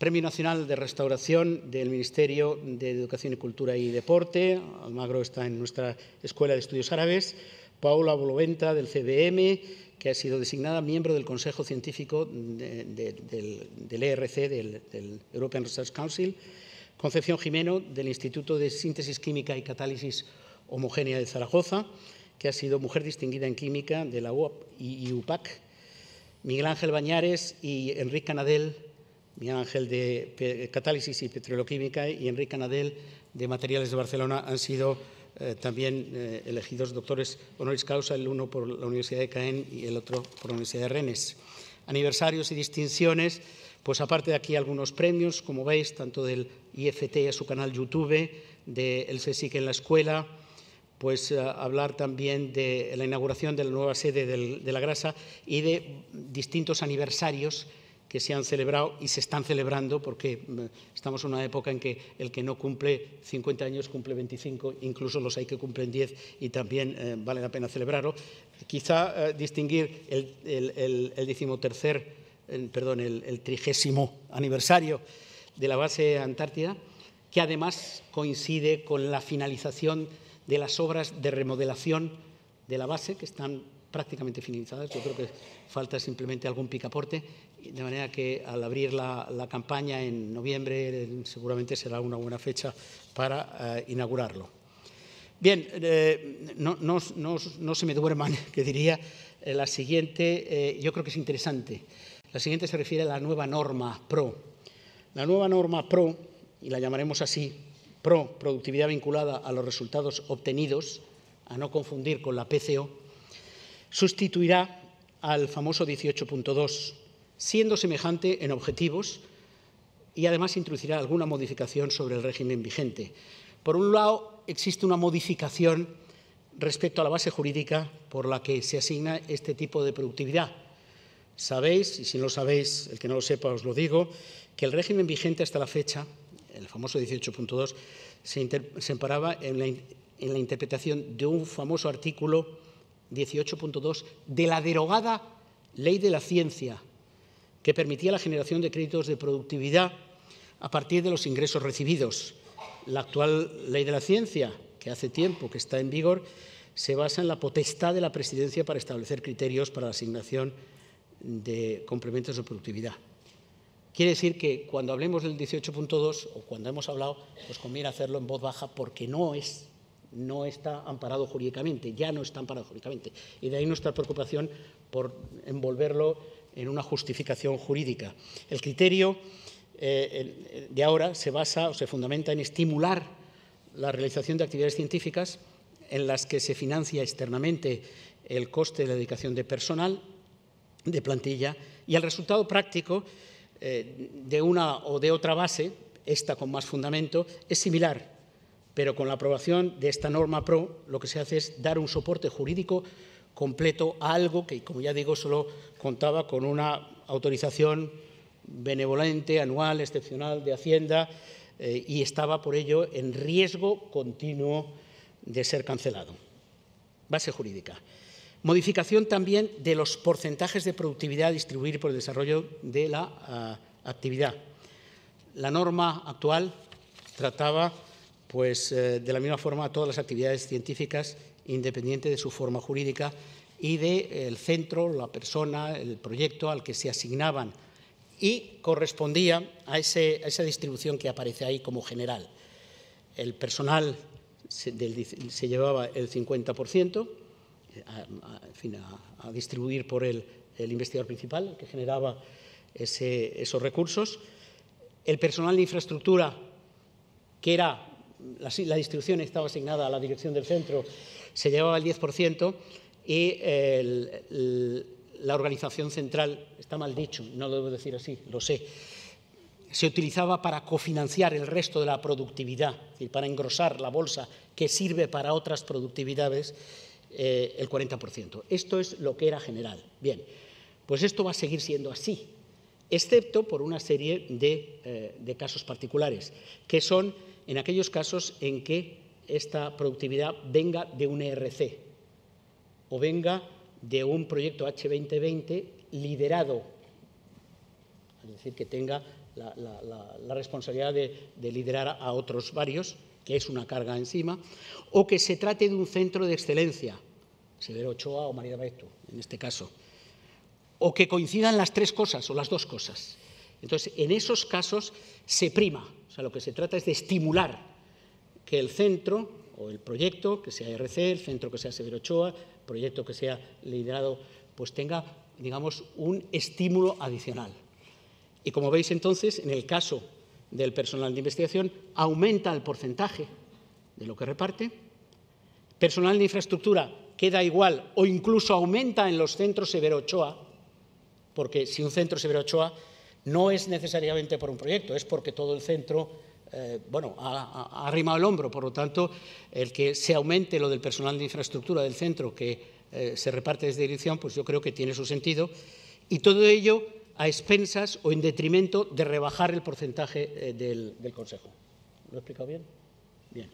Premio Nacional de Restauración del Ministerio de Educación y Cultura y Deporte, Almagro está en nuestra Escuela de Estudios Árabes, Paula Boloventa, del CBM, que ha sido designada miembro del Consejo Científico del, ERC, e del, European Research Council, Concepción Jimeno, del Instituto de Síntesis Química y Catálisis Homogénea de Zaragoza, que ha sido mujer distinguida en química de la UAP y UPAC. Miguel Ángel Bañares y Enrique Canadel, Miguel Ángel de Catálisis y Petroloquímica y Enrique Canadel de Materiales de Barcelona han sido eh, también eh, elegidos doctores honoris causa, el uno por la Universidad de Caen y el otro por la Universidad de Rennes. Aniversarios y distinciones, pues aparte de aquí algunos premios, como veis, tanto del IFT a su canal YouTube, del CSIC en la escuela, pues eh, hablar también de la inauguración de la nueva sede de la grasa y de distintos aniversarios que se han celebrado y se están celebrando porque mm, estamos en una época en que el que no cumple 50 años cumple 25, incluso los hay que cumplen 10 y también eh, vale la pena celebrarlo. Quizá eh, distinguir el, el, perdón, el, trigésimo aniversario de la base Antártida, que además coincide con la finalización de las obras de remodelación de la base, que están prácticamente finalizadas, yo creo que falta simplemente algún picaporte, de manera que al abrir la, campaña en noviembre seguramente será una buena fecha para eh, inaugurarlo. Bien, eh, no, se me duerman, que diría. Eh, la siguiente, yo creo que es interesante. La siguiente se refiere a la nueva norma PRO. La nueva norma PRO, y la llamaremos así, PRO, productividad vinculada a los resultados obtenidos, a no confundir con la PCO, sustituirá al famoso 18.2 siendo semejante en objetivos y además introducirá alguna modificación sobre el régimen vigente. Por un lado, existe una modificación respecto a la base jurídica por la que se asigna este tipo de productividad. Sabéis, y si no lo sabéis, el que no lo sepa os lo digo, que el régimen vigente hasta la fecha, el famoso 18.2, se, se, en la, en la interpretación de un famoso artículo 18.2 de la derogada Ley de la Ciencia que permitía la generación de créditos de productividad a partir de los ingresos recibidos. La actual ley de la ciencia, que hace tiempo que está en vigor, se basa en la potestad de la Presidencia para establecer criterios para la asignación de complementos de productividad. Quiere decir que cuando hablemos del 18.2 o cuando hemos hablado, pues conviene hacerlo en voz baja porque no es no está amparado jurídicamente, ya no está amparado jurídicamente. Y de ahí nuestra preocupación por envolverlo en una justificación jurídica. El criterio eh, eh, de ahora se basa o se fundamenta en estimular la realización de actividades científicas en las que se financia externamente el coste de la dedicación de personal, de plantilla, y el resultado práctico eh, de una o de otra base, esta con más fundamento, es similar, pero con la aprobación de esta norma PRO lo que se hace es dar un soporte jurídico completo algo que, como ya digo, solo contaba con una autorización benevolente, anual, excepcional de Hacienda eh, y estaba por ello en riesgo continuo de ser cancelado. Base jurídica. Modificación también de los porcentajes de productividad a distribuir por el desarrollo de la ah, actividad. La norma actual trataba pues, eh, de la misma forma a todas las actividades científicas independiente de su forma jurídica, y del eh, el centro, la persona, el proyecto al que se asignaban y correspondía a, esa distribución que aparece ahí como general. El personal se, llevaba el 50%, a, distribuir por el, el, investigador principal, que generaba esos recursos. El personal de infraestructura, que era, la, la distribución estaba asignada a la dirección del centro, se llevaba el 10% y la organización central, está mal dicho, no lo debo decir así, lo sé, se utilizaba para cofinanciar el resto de la productividad, y para engrosar la bolsa que sirve para otras productividades, eh, el 40%. Esto es lo que era general. Bien, pues esto va a seguir siendo así, excepto por una serie de eh, casos particulares, que son en aquellos casos en que esta productividad venga de un ERC o venga de un proyecto H2020 liderado, es decir, que tenga la, responsabilidad de, liderar a otros varios, que es una carga encima, o que se trate de un centro de excelencia, Severo Ochoa o María Beto, en este caso, o que coincidan las tres cosas o las dos cosas. Entonces, en esos casos se prima, o sea, lo que se trata es de estimular que el centro o el proyecto, que sea RC, el centro que sea Severo Ochoa, proyecto que sea liderado, pues tenga, digamos, un estímulo adicional. Y como veis entonces, en el caso del personal de investigación, aumenta el porcentaje de lo que reparte. Personal de infraestructura queda igual o incluso aumenta en los centros Severo Ochoa, porque si un centro Severo Ochoa no es necesariamente por un proyecto, es porque todo el centro eh, bueno, ha, arrimado el hombro. Por lo tanto, el que se aumente lo del personal de infraestructura del centro que eh, se reparte desde dirección, pues yo creo que tiene su sentido. Y todo ello a expensas o en detrimento de rebajar el porcentaje eh, del, del, Consejo. ¿Lo he explicado bien? Bien.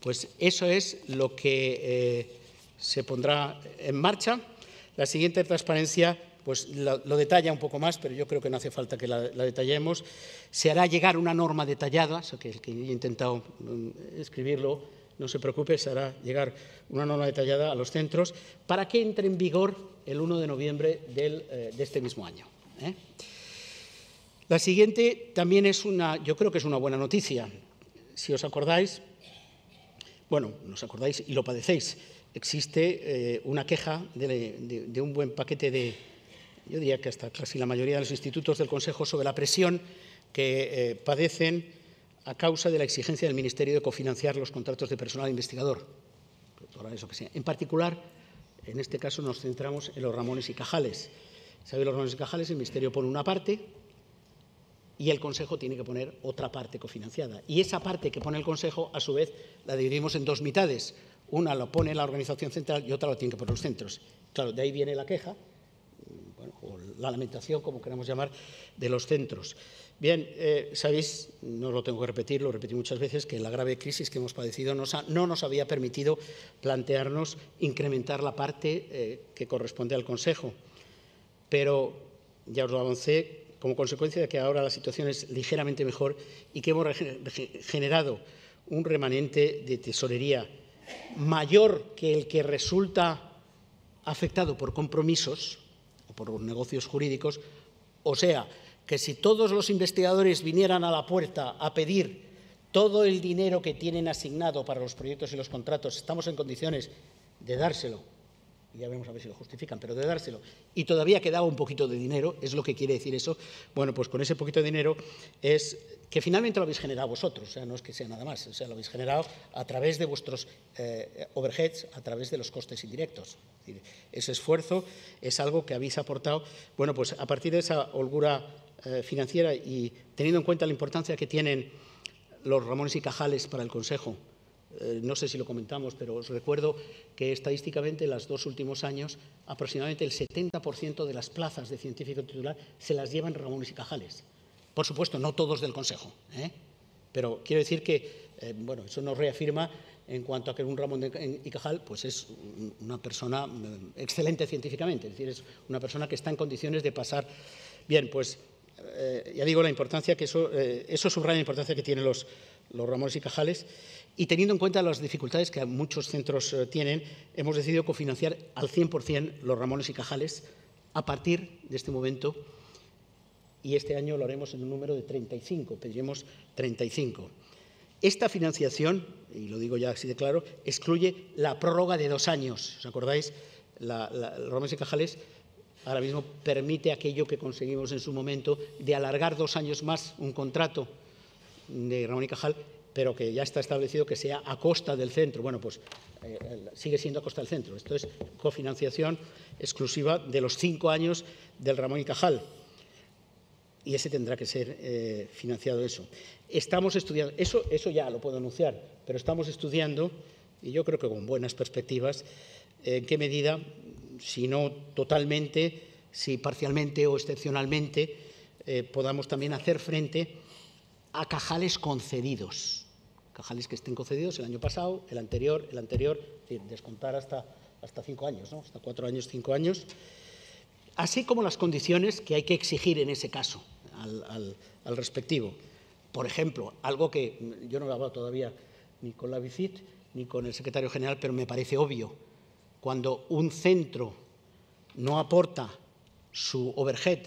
Pues eso es lo que se pondrá en marcha. La siguiente transparencia pues lo, detalla un poco más, pero yo creo que no hace falta que la, detallemos. Se hará llegar una norma detallada, que el que he intentado mm, escribirlo, no se preocupe, se hará llegar una norma detallada a los centros para que entre en vigor el 1 de noviembre eh, de este mismo año. ¿eh? La siguiente también es una, yo creo que es una buena noticia. Si os acordáis, bueno, nos acordáis y lo padecéis, existe eh, una queja de un buen paquete de, yo diría que hasta casi la mayoría de los institutos del Consejo sobre la presión que eh, padecen a causa de la exigencia del Ministerio de cofinanciar los contratos de personal investigador. En particular, en este caso nos centramos en los Ramones y Cajales. Sabéis los Ramones y Cajales? El Ministerio pone una parte y el Consejo tiene que poner otra parte cofinanciada. Y esa parte que pone el Consejo, a su vez, la dividimos en dos mitades. Una la pone la organización central y otra la tienen que poner los centros. Claro, de ahí viene la queja o la lamentación, como queramos llamar, de los centros. Bien, eh, sabéis, no lo tengo que repetir, lo repetí muchas veces, que la grave crisis que hemos padecido no nos había permitido plantearnos incrementar la parte eh, que corresponde al Consejo. Pero ya os lo avancé como consecuencia de que ahora la situación es ligeramente mejor y que hemos generado un remanente de tesorería mayor que el que resulta afectado por compromisos, o por negocios jurídicos. O sea, que si todos los investigadores vinieran a la puerta a pedir todo el dinero que tienen asignado para los proyectos y los contratos, estamos en condiciones de dárselo ya vemos a ver si lo justifican, pero de dárselo, y todavía quedaba un poquito de dinero, es lo que quiere decir eso, bueno, pues con ese poquito de dinero es que finalmente lo habéis generado vosotros, o sea, no es que sea nada más, o sea, lo habéis generado a través de vuestros eh, overheads, a través de los costes indirectos. Es decir, ese esfuerzo es algo que habéis aportado, bueno, pues a partir de esa holgura eh, financiera y teniendo en cuenta la importancia que tienen los Ramones y Cajales para el Consejo, eh, no sé si lo comentamos, pero os recuerdo que estadísticamente en los dos últimos años aproximadamente el 70% de las plazas de científico titular se las llevan Ramones y Cajales. Por supuesto, no todos del Consejo, ¿eh? pero quiero decir que eh, bueno, eso nos reafirma en cuanto a que un Ramón y Cajal pues es una persona mm, excelente científicamente, es decir, es una persona que está en condiciones de pasar. Bien, pues ya digo la importancia que eso, subraya la importancia que tienen los, los Ramones y Cajales. Y teniendo en cuenta las dificultades que muchos centros eh, tienen, hemos decidido cofinanciar al 100% los Ramones y Cajales a partir de este momento y este año lo haremos en un número de 35, pediremos 35. Esta financiación, y lo digo ya así de claro, excluye la prórroga de dos años. ¿Os acordáis? los Ramones y Cajales ahora mismo permite aquello que conseguimos en su momento de alargar dos años más un contrato de Ramón y Cajal pero que ya está establecido que sea a costa del centro. Bueno, pues eh, sigue siendo a costa del centro. Esto es cofinanciación exclusiva de los cinco años del Ramón y Cajal. Y ese tendrá que ser eh, financiado eso. Estamos estudiando, eso, eso ya lo puedo anunciar, pero estamos estudiando, y yo creo que con buenas perspectivas, eh, en qué medida, si no totalmente, si parcialmente o excepcionalmente, podamos también hacer frente a cajales concedidos cajales que estén concedidos el año pasado, el anterior, el anterior, es decir, descontar hasta, hasta cinco años, ¿no? hasta cuatro años, cinco años, así como las condiciones que hay que exigir en ese caso al, al respectivo. Por ejemplo, algo que yo no he hablado todavía ni con la BICIT ni con el secretario general, pero me parece obvio, cuando un centro no aporta su overhead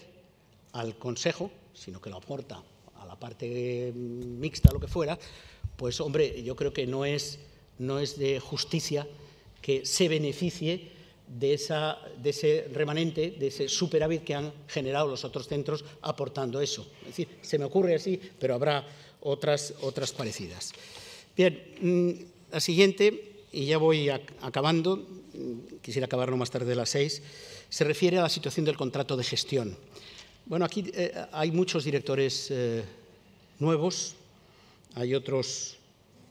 al Consejo, sino que lo aporta a la parte mixta, lo que fuera, pues hombre, yo creo que no es, no es de justicia que se beneficie de, esa, de ese remanente, de ese superávit que han generado los otros centros aportando eso. Es decir, se me ocurre así, pero habrá otras, otras parecidas. Bien, mm, la siguiente, y ya voy acabando, mm, quisiera acabarlo más tarde de las seis, se refiere a la situación del contrato de gestión. Bueno, aquí eh, hay muchos directores eh, nuevos, hay otros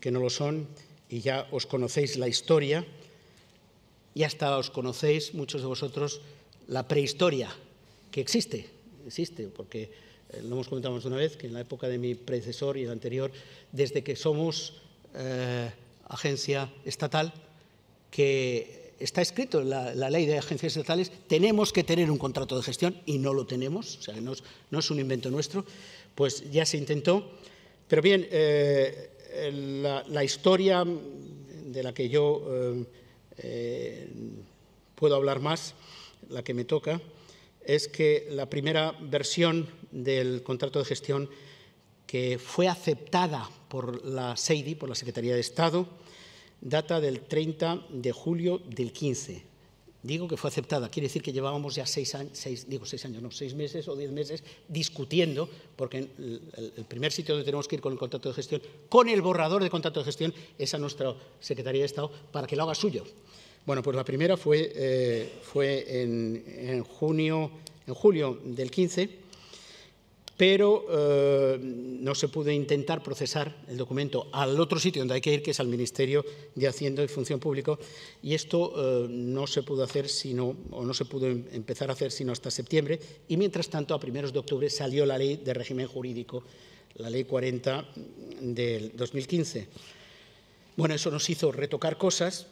que no lo son y ya os conocéis la historia y hasta os conocéis, muchos de vosotros, la prehistoria, que existe, existe, porque eh, lo hemos comentado una vez, que en la época de mi predecesor y el anterior, desde que somos eh, agencia estatal, que está escrito en la, ley de agencias estatales, tenemos que tener un contrato de gestión y no lo tenemos, o sea, no es un invento nuestro, pues ya se intentó. Pero bien, eh, la, historia de la que yo eh, eh, puedo hablar más, la que me toca, es que la primera versión del contrato de gestión que fue aceptada por la SEIDI, por la Secretaría de Estado, data del 30 de julio del 15 Digo que fue aceptada, quiere decir que llevábamos ya seis años, digo seis años, no, seis meses o diez meses discutiendo, porque el, primer sitio donde tenemos que ir con el contrato de gestión, con el borrador de contrato de gestión, es a nuestra Secretaría de Estado para que lo haga suyo. Bueno, pues la primera fue, eh, fue en, junio, en julio del 15 pero eh, no se pudo intentar procesar el documento al otro sitio donde hay que ir, que es al Ministerio de Hacienda y Función Pública, y esto eh, no se pudo hacer sino, o no se pudo em, empezar a hacer sino hasta septiembre, y mientras tanto, a primeros de octubre salió la ley de régimen jurídico, la ley 40 del 2015. Bueno, eso nos hizo retocar cosas,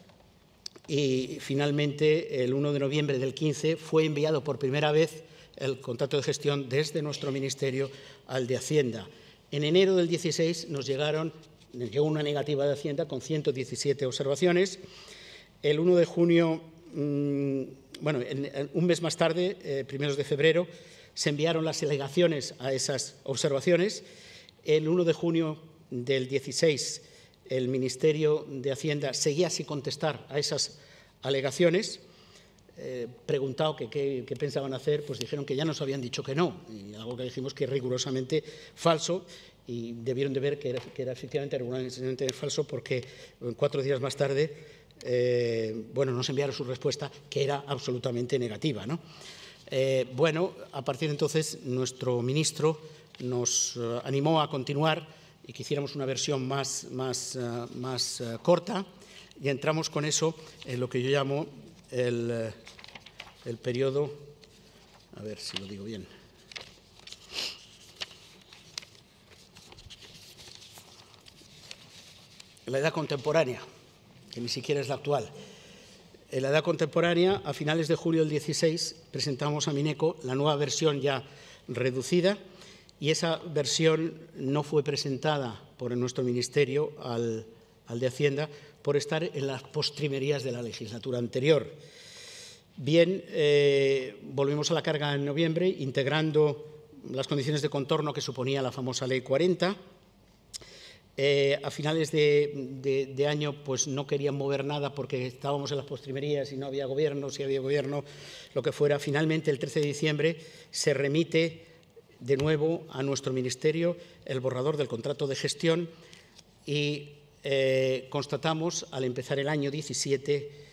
y finalmente el 1 de noviembre del 15 fue enviado por primera vez el contrato de gestión desde nuestro ministerio al de Hacienda. En enero del 16 nos llegaron, llegó una negativa de Hacienda con 117 observaciones. El 1 de junio, mm, bueno, un mes más tarde, eh, primeros de febrero, se enviaron las alegaciones a esas observaciones. El 1 de junio del 16, el Ministerio de Hacienda seguía sin contestar a esas alegaciones. Eh, preguntado qué pensaban hacer, pues dijeron que ya nos habían dicho que no, y algo que dijimos que es rigurosamente falso, y debieron de ver que era, efectivamente rigurosamente falso porque cuatro días más tarde, eh, bueno, nos enviaron su respuesta que era absolutamente negativa, eh, bueno, a partir de entonces nuestro ministro nos animó a continuar y que hiciéramos una versión más, más, más corta y entramos con eso en lo que yo llamo el el periodo, a ver si lo digo bien, la edad contemporánea, que ni siquiera es la actual. En la edad contemporánea, a finales de julio del 16, presentamos a Mineco la nueva versión ya reducida y esa versión no fue presentada por nuestro ministerio al, al de Hacienda por estar en las postrimerías de la legislatura anterior. Bien, eh, volvimos a la carga en noviembre, integrando las condiciones de contorno que suponía la famosa Ley 40. Eh, a finales de, año pues no querían mover nada porque estábamos en las postrimerías y no había gobierno, si había gobierno, lo que fuera. Finalmente, el 13 de diciembre, se remite de nuevo a nuestro ministerio el borrador del contrato de gestión y eh, constatamos al empezar el año 17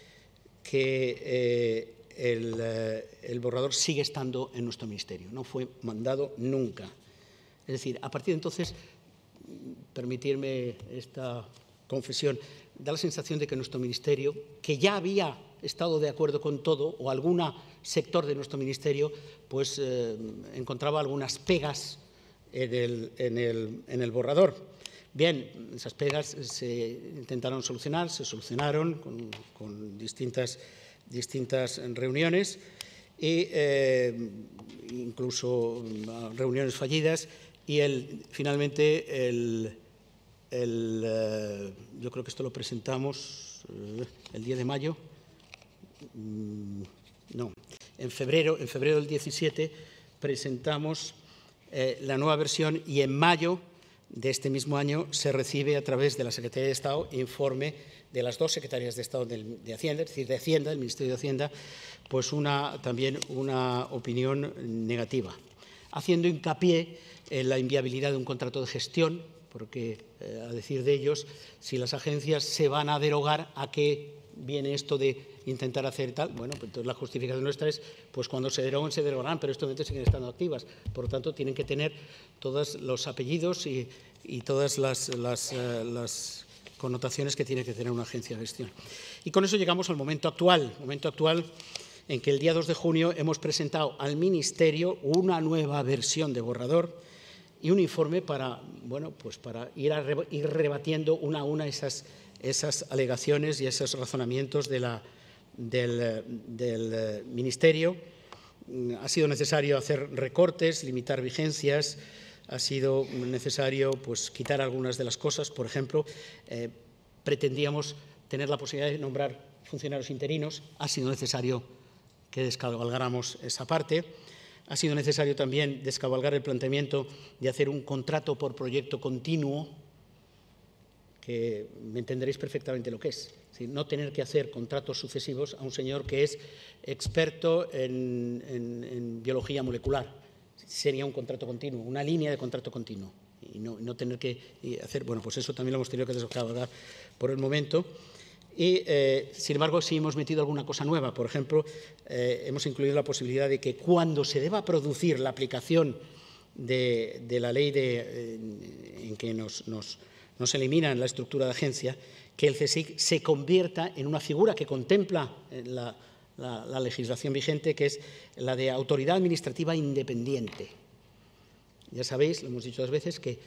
que eh, eh, el, borrador sigue estando en nuestro ministerio, no fue mandado nunca. Es decir, a partir de entonces, permitirme esta confesión, da la sensación de que nuestro ministerio, que ya había estado de acuerdo con todo, o algún sector de nuestro ministerio, pues eh, encontraba algunas pegas en el borrador. Bien, esas pegas se intentaron solucionar, se solucionaron con, distintas, distintas reuniones y eh, incluso mm, reuniones fallidas y el, finalmente el, eh, yo creo que esto lo presentamos eh, el 10 de mayo, mm, no, en febrero, en febrero del 17 presentamos la nueva versión y en mayo de este mismo año se recibe a través de la Secretaría de Estado informe de las dos secretarías de Estado de Hacienda, es decir, de Hacienda, del Ministerio de Hacienda, pues una, también una opinión negativa, haciendo hincapié en la inviabilidad de un contrato de gestión, porque, eh, a decir de ellos, si las agencias se van a derogar, ¿a qué viene esto de intentar hacer tal, bueno, pues entonces la justificación nuestra es, pues cuando se derogan, se derogarán, pero estos eventos siguen estando activas. Por lo tanto, tienen que tener todos los apellidos y, todas las, eh, las, connotaciones que tiene que tener una agencia de gestión. Y con eso llegamos al momento actual, momento actual en que el día 2 de junio hemos presentado al Ministerio una nueva versión de borrador y un informe para, bueno, pues para ir, ir rebatiendo una a una esas esas alegaciones y esos razonamientos del, eh, Ministerio. Mm, ha sido necesario hacer recortes, limitar vigencias, ha sido necesario pues, quitar algunas de las cosas. Por ejemplo, eh, pretendíamos tener la posibilidad de nombrar funcionarios interinos. Ha sido necesario que descabalgáramos esa parte. Ha sido necesario también descabalgar el planteamiento de hacer un contrato por proyecto continuo, que me entenderéis perfectamente lo que es. No tener que hacer contratos sucesivos a un señor que es experto en, biología molecular. Sería un contrato continuo, una línea de contrato continuo. Y no, tener que hacer, bueno, pues eso también lo hemos tenido que desarrollar por el momento. Y, eh, sin embargo, sí hemos metido alguna cosa nueva. Por ejemplo, eh, hemos incluido la posibilidad de que cuando se deba producir la aplicación de, la ley de, eh, en que nos no se elimina en la estructura de agencia, que el CSIC se convierta en una figura que contempla eh, la, legislación vigente, que es la de autoridad administrativa independiente. Ya sabéis, lo hemos dicho dos veces, que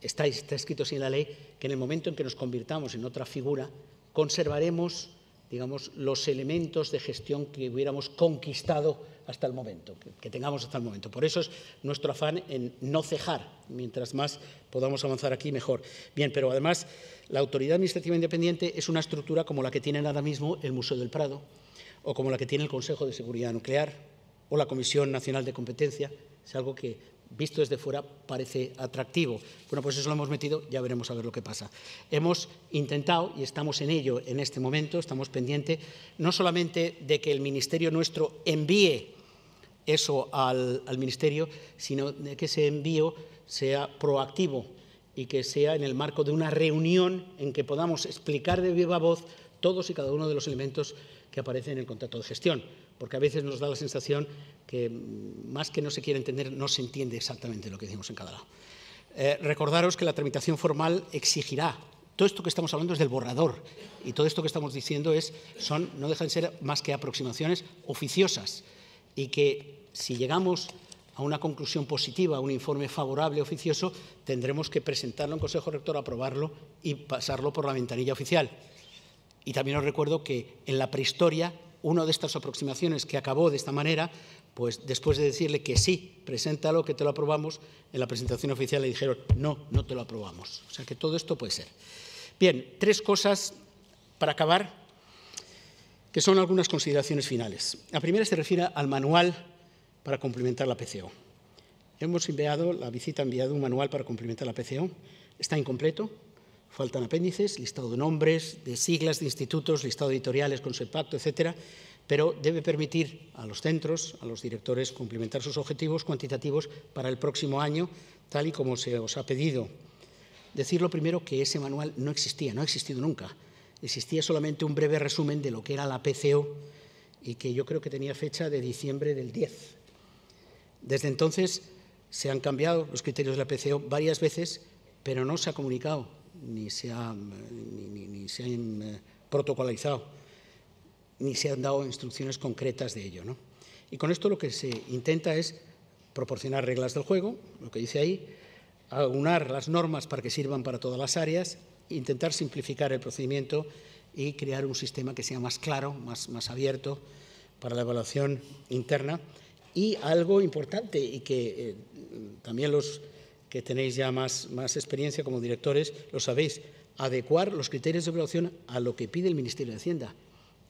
está, escrito así en la ley, que en el momento en que nos convirtamos en otra figura, conservaremos digamos, los elementos de gestión que hubiéramos conquistado hasta el momento, que, tengamos hasta el momento. Por eso es nuestro afán en no cejar. Mientras más podamos avanzar aquí, mejor. Bien, pero además la Autoridad Administrativa Independiente es una estructura como la que tiene ahora mismo el Museo del Prado, o como la que tiene el Consejo de Seguridad Nuclear, o la Comisión Nacional de Competencia. Es algo que visto desde fuera parece atractivo. Bueno, pues eso lo hemos metido, ya veremos a ver lo que pasa. Hemos intentado, y estamos en ello en este momento, estamos pendientes, no solamente de que el Ministerio nuestro envíe eso al, al Ministerio, sino que ese envío sea proactivo y que sea en el marco de una reunión en que podamos explicar de viva voz todos y cada uno de los elementos que aparecen en el contrato de gestión, porque a veces nos da la sensación que mm, más que no se quiere entender, no se entiende exactamente lo que decimos en cada lado. Eh, recordaros que la tramitación formal exigirá, todo esto que estamos hablando es del borrador, y todo esto que estamos diciendo es, son, no dejan ser más que aproximaciones oficiosas, y que si llegamos a una conclusión positiva, a un informe favorable oficioso, tendremos que presentarlo en Consejo Rector, aprobarlo y pasarlo por la ventanilla oficial. Y también os recuerdo que en la prehistoria, una de estas aproximaciones que acabó de esta manera, pues después de decirle que sí, preséntalo, que te lo aprobamos, en la presentación oficial le dijeron no, no te lo aprobamos. O sea que todo esto puede ser. Bien, tres cosas para acabar, que son algunas consideraciones finales. La primera se refiere al manual para complementar la PCO. Hemos enviado, la visita ha enviado un manual para cumplimentar la PCO. Está incompleto, faltan apéndices, listado de nombres, de siglas de institutos, listado de editoriales con su etcétera, pero debe permitir a los centros, a los directores, cumplimentar sus objetivos cuantitativos para el próximo año, tal y como se os ha pedido. Decirlo primero que ese manual no existía, no ha existido nunca. Existía solamente un breve resumen de lo que era la PCO y que yo creo que tenía fecha de diciembre del 10, desde entonces se han cambiado los criterios de la PCO varias veces, pero no se ha comunicado ni se, han eh, protocolizado, ni se han dado instrucciones concretas de ello. Y con esto lo que se intenta es proporcionar reglas del juego, lo que dice ahí, aunar las normas para que sirvan para todas las áreas, intentar simplificar el procedimiento y crear un sistema que sea más claro, más abierto para la evaluación interna y algo importante y que eh, también los que tenéis ya más, más experiencia como directores lo sabéis, adecuar los criterios de evaluación a lo que pide el Ministerio de Hacienda.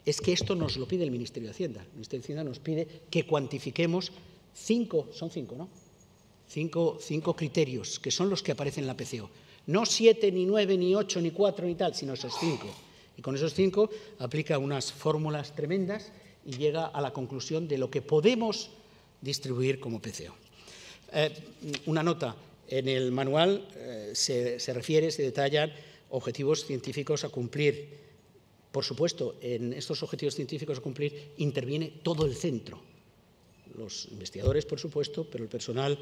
Es que esto nos lo pide el Ministerio de Hacienda. El Ministerio de Hacienda nos pide que cuantifiquemos cinco, son cinco, ¿no? Cinco, cinco criterios, que son los que aparecen en la PCO. No siete, ni nueve, ni ocho, ni cuatro, ni tal, sino esos cinco. Y con esos cinco aplica unas fórmulas tremendas y llega a la conclusión de lo que podemos distribuir como PCO. Eh, una nota, en el manual eh, se, refiere, se detallan objetivos científicos a cumplir. Por supuesto, en estos objetivos científicos a cumplir interviene todo el centro. Los investigadores, por supuesto, pero el personal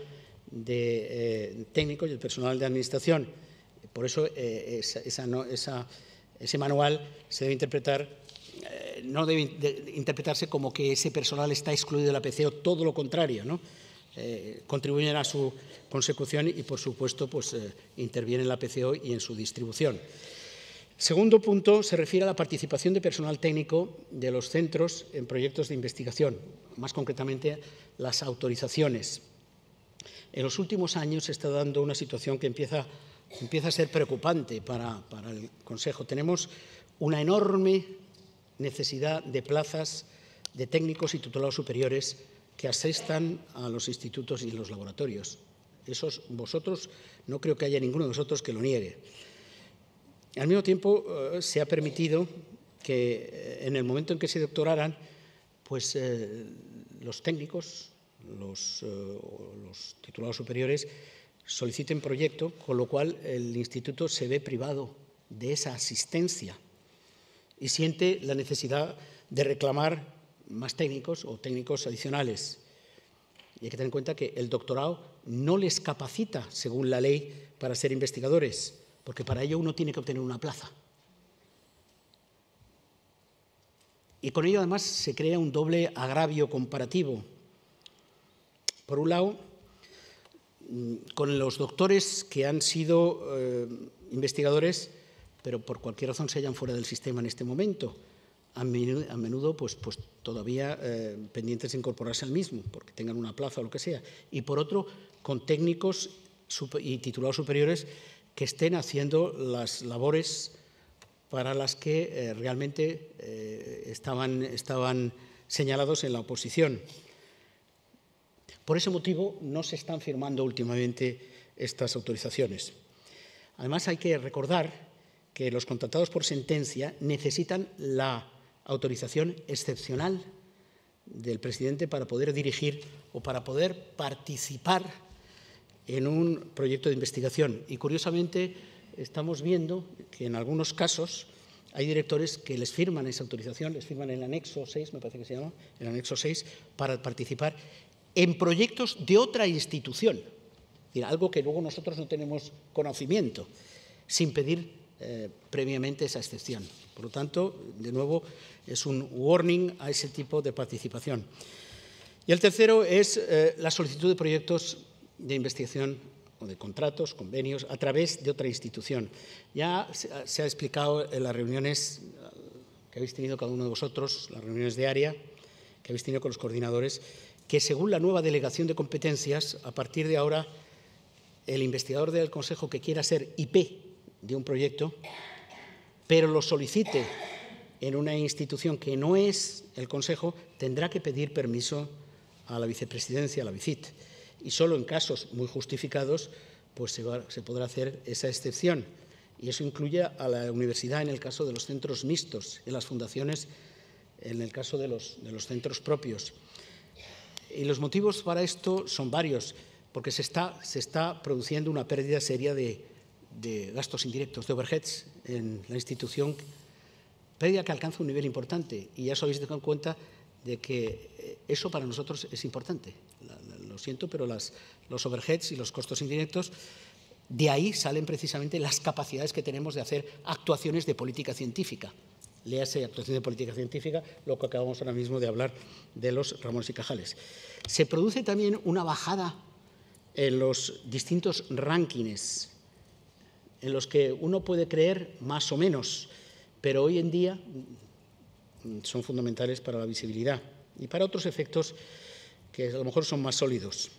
de, eh, técnico y el personal de administración. Por eso ese manual se debe interpretar no debe interpretarse como que ese personal está excluido de la PCO, todo lo contrario, ¿no? Eh, contribuyen a su consecución y, por supuesto, pues, eh, interviene en la PCO y en su distribución. Segundo punto se refiere a la participación de personal técnico de los centros en proyectos de investigación, más concretamente las autorizaciones. En los últimos años se está dando una situación que empieza, empieza a ser preocupante para, para el Consejo. Tenemos una enorme necesidad de plazas de técnicos y tutelados superiores que asistan a los institutos y los laboratorios. Esos vosotros, no creo que haya ninguno de vosotros que lo niegue. Al mismo tiempo, eh, se ha permitido que eh, en el momento en que se doctoraran, pues eh, los técnicos, los, los, titulados superiores, soliciten proyecto, con lo cual el instituto se ve privado de esa asistencia y siente la necesidad de reclamar más técnicos o técnicos adicionales. Y hay que tener en cuenta que el doctorado no les capacita, según la ley, para ser investigadores, porque para ello uno tiene que obtener una plaza. Y con ello además se crea un doble agravio comparativo. Por un lado, mm, con los doctores que han sido eh, investigadores, pero por cualquier razón se hallan fuera del sistema en este momento. A menudo, pues, pues todavía eh, pendientes de incorporarse al mismo, porque tengan una plaza o lo que sea. Y por otro, con técnicos y titulados superiores que estén haciendo las labores para las que eh, realmente eh, estaban, estaban señalados en la oposición. Por ese motivo no se están firmando últimamente estas autorizaciones. Además hay que recordar que los contratados por sentencia necesitan la autorización excepcional del presidente para poder dirigir o para poder participar en un proyecto de investigación. Y curiosamente estamos viendo que en algunos casos hay directores que les firman esa autorización, les firman el anexo 6, me parece que se llama, el anexo 6, para participar en proyectos de otra institución, algo que luego nosotros no tenemos conocimiento, sin pedir eh, previamente esa excepción. Por lo tanto, de nuevo, es un warning a ese tipo de participación. Y el tercero es eh, la solicitud de proyectos de investigación o de contratos, convenios, a través de otra institución. Ya se ha explicado en las reuniones eh, que habéis tenido cada uno de vosotros, las reuniones de área que habéis tenido con los coordinadores, que según la nueva delegación de competencias, a partir de ahora, el investigador del Consejo que quiera ser IP de un proyecto, pero lo solicite en una institución que no es el Consejo, tendrá que pedir permiso a la vicepresidencia, a la VICIT. Y solo en casos muy justificados pues se, podrá hacer esa excepción. Y eso incluye a la universidad en el caso de los centros mixtos, y las fundaciones en el caso de los, centros propios. Y los motivos para esto son varios, porque se está produciendo una pérdida seria de, de gastos indirectos de overheads en la institución, pérdida que alcanza un nivel importante. Y ya os habéis dado cuenta de que eh, eso para nosotros es importante. Lo siento, pero los overheads y los costos indirectos, de ahí salen precisamente las capacidades que tenemos de hacer actuaciones de política científica. Léase actuación de política científica, lo que acabamos ahora mismo de hablar de los Ramones y Cajales. Se produce también una bajada en los distintos rankings en los que uno puede creer más o menos, pero hoy en día mm, mm, son fundamentales para la visibilidad y para otros efectos que a lo mejor son más sólidos.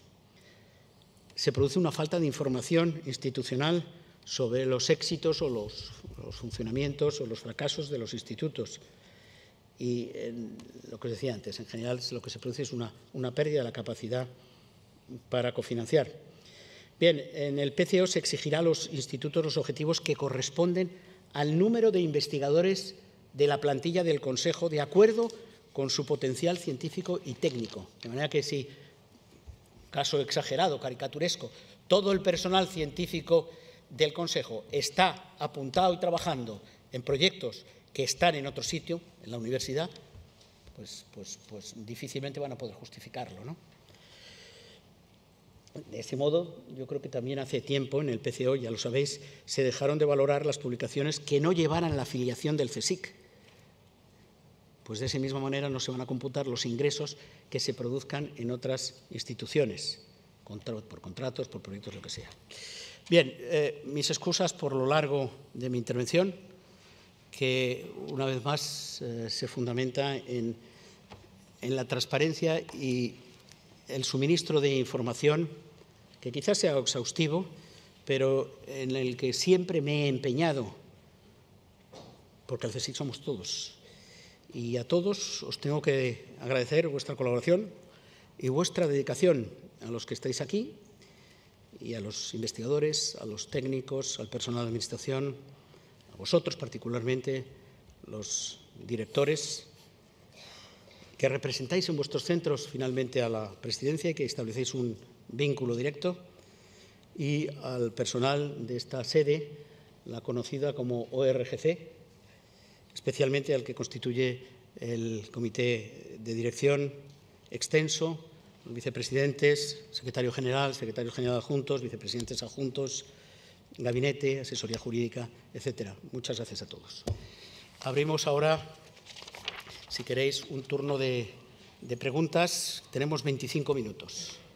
Se produce una falta de información institucional sobre los éxitos o los, funcionamientos o los fracasos de los institutos. Y lo que os decía antes, en general lo que se produce es una pérdida de la capacidad para cofinanciar. Bien, en el PCO se exigirá a los institutos los objetivos que corresponden al número de investigadores de la plantilla del Consejo de acuerdo con su potencial científico y técnico. De manera que si, caso exagerado, caricaturesco, todo el personal científico del Consejo está apuntado y trabajando en proyectos que están en otro sitio, en la universidad, pues, pues, pues difícilmente van a poder justificarlo, ¿no? De ese modo, yo creo que también hace tiempo en el PCO, ya lo sabéis, se dejaron de valorar las publicaciones que no llevaran la afiliación del CSIC. Pues de esa misma manera no se van a computar los ingresos que se produzcan en otras instituciones, por contratos, por proyectos, lo que sea. Bien, eh, mis excusas por lo largo de mi intervención, que una vez más eh, se fundamenta en la transparencia y el suministro de información quizás sea exhaustivo, pero en el que siempre me he empeñado, porque al CSIC somos todos. Y a todos os tengo que agradecer vuestra colaboración y vuestra dedicación a los que estáis aquí y a los investigadores, a los técnicos, al personal de administración, a vosotros particularmente, los directores, que representáis en vuestros centros finalmente a la presidencia y que establecéis un vínculo directo, y al personal de esta sede, la conocida como ORGC, especialmente al que constituye el comité de dirección extenso, los vicepresidentes, secretario general, secretario general adjuntos, vicepresidentes adjuntos, gabinete, asesoría jurídica, etcétera. Muchas gracias a todos. Abrimos ahora, si queréis, un turno de, de preguntas. Tenemos 25 minutos.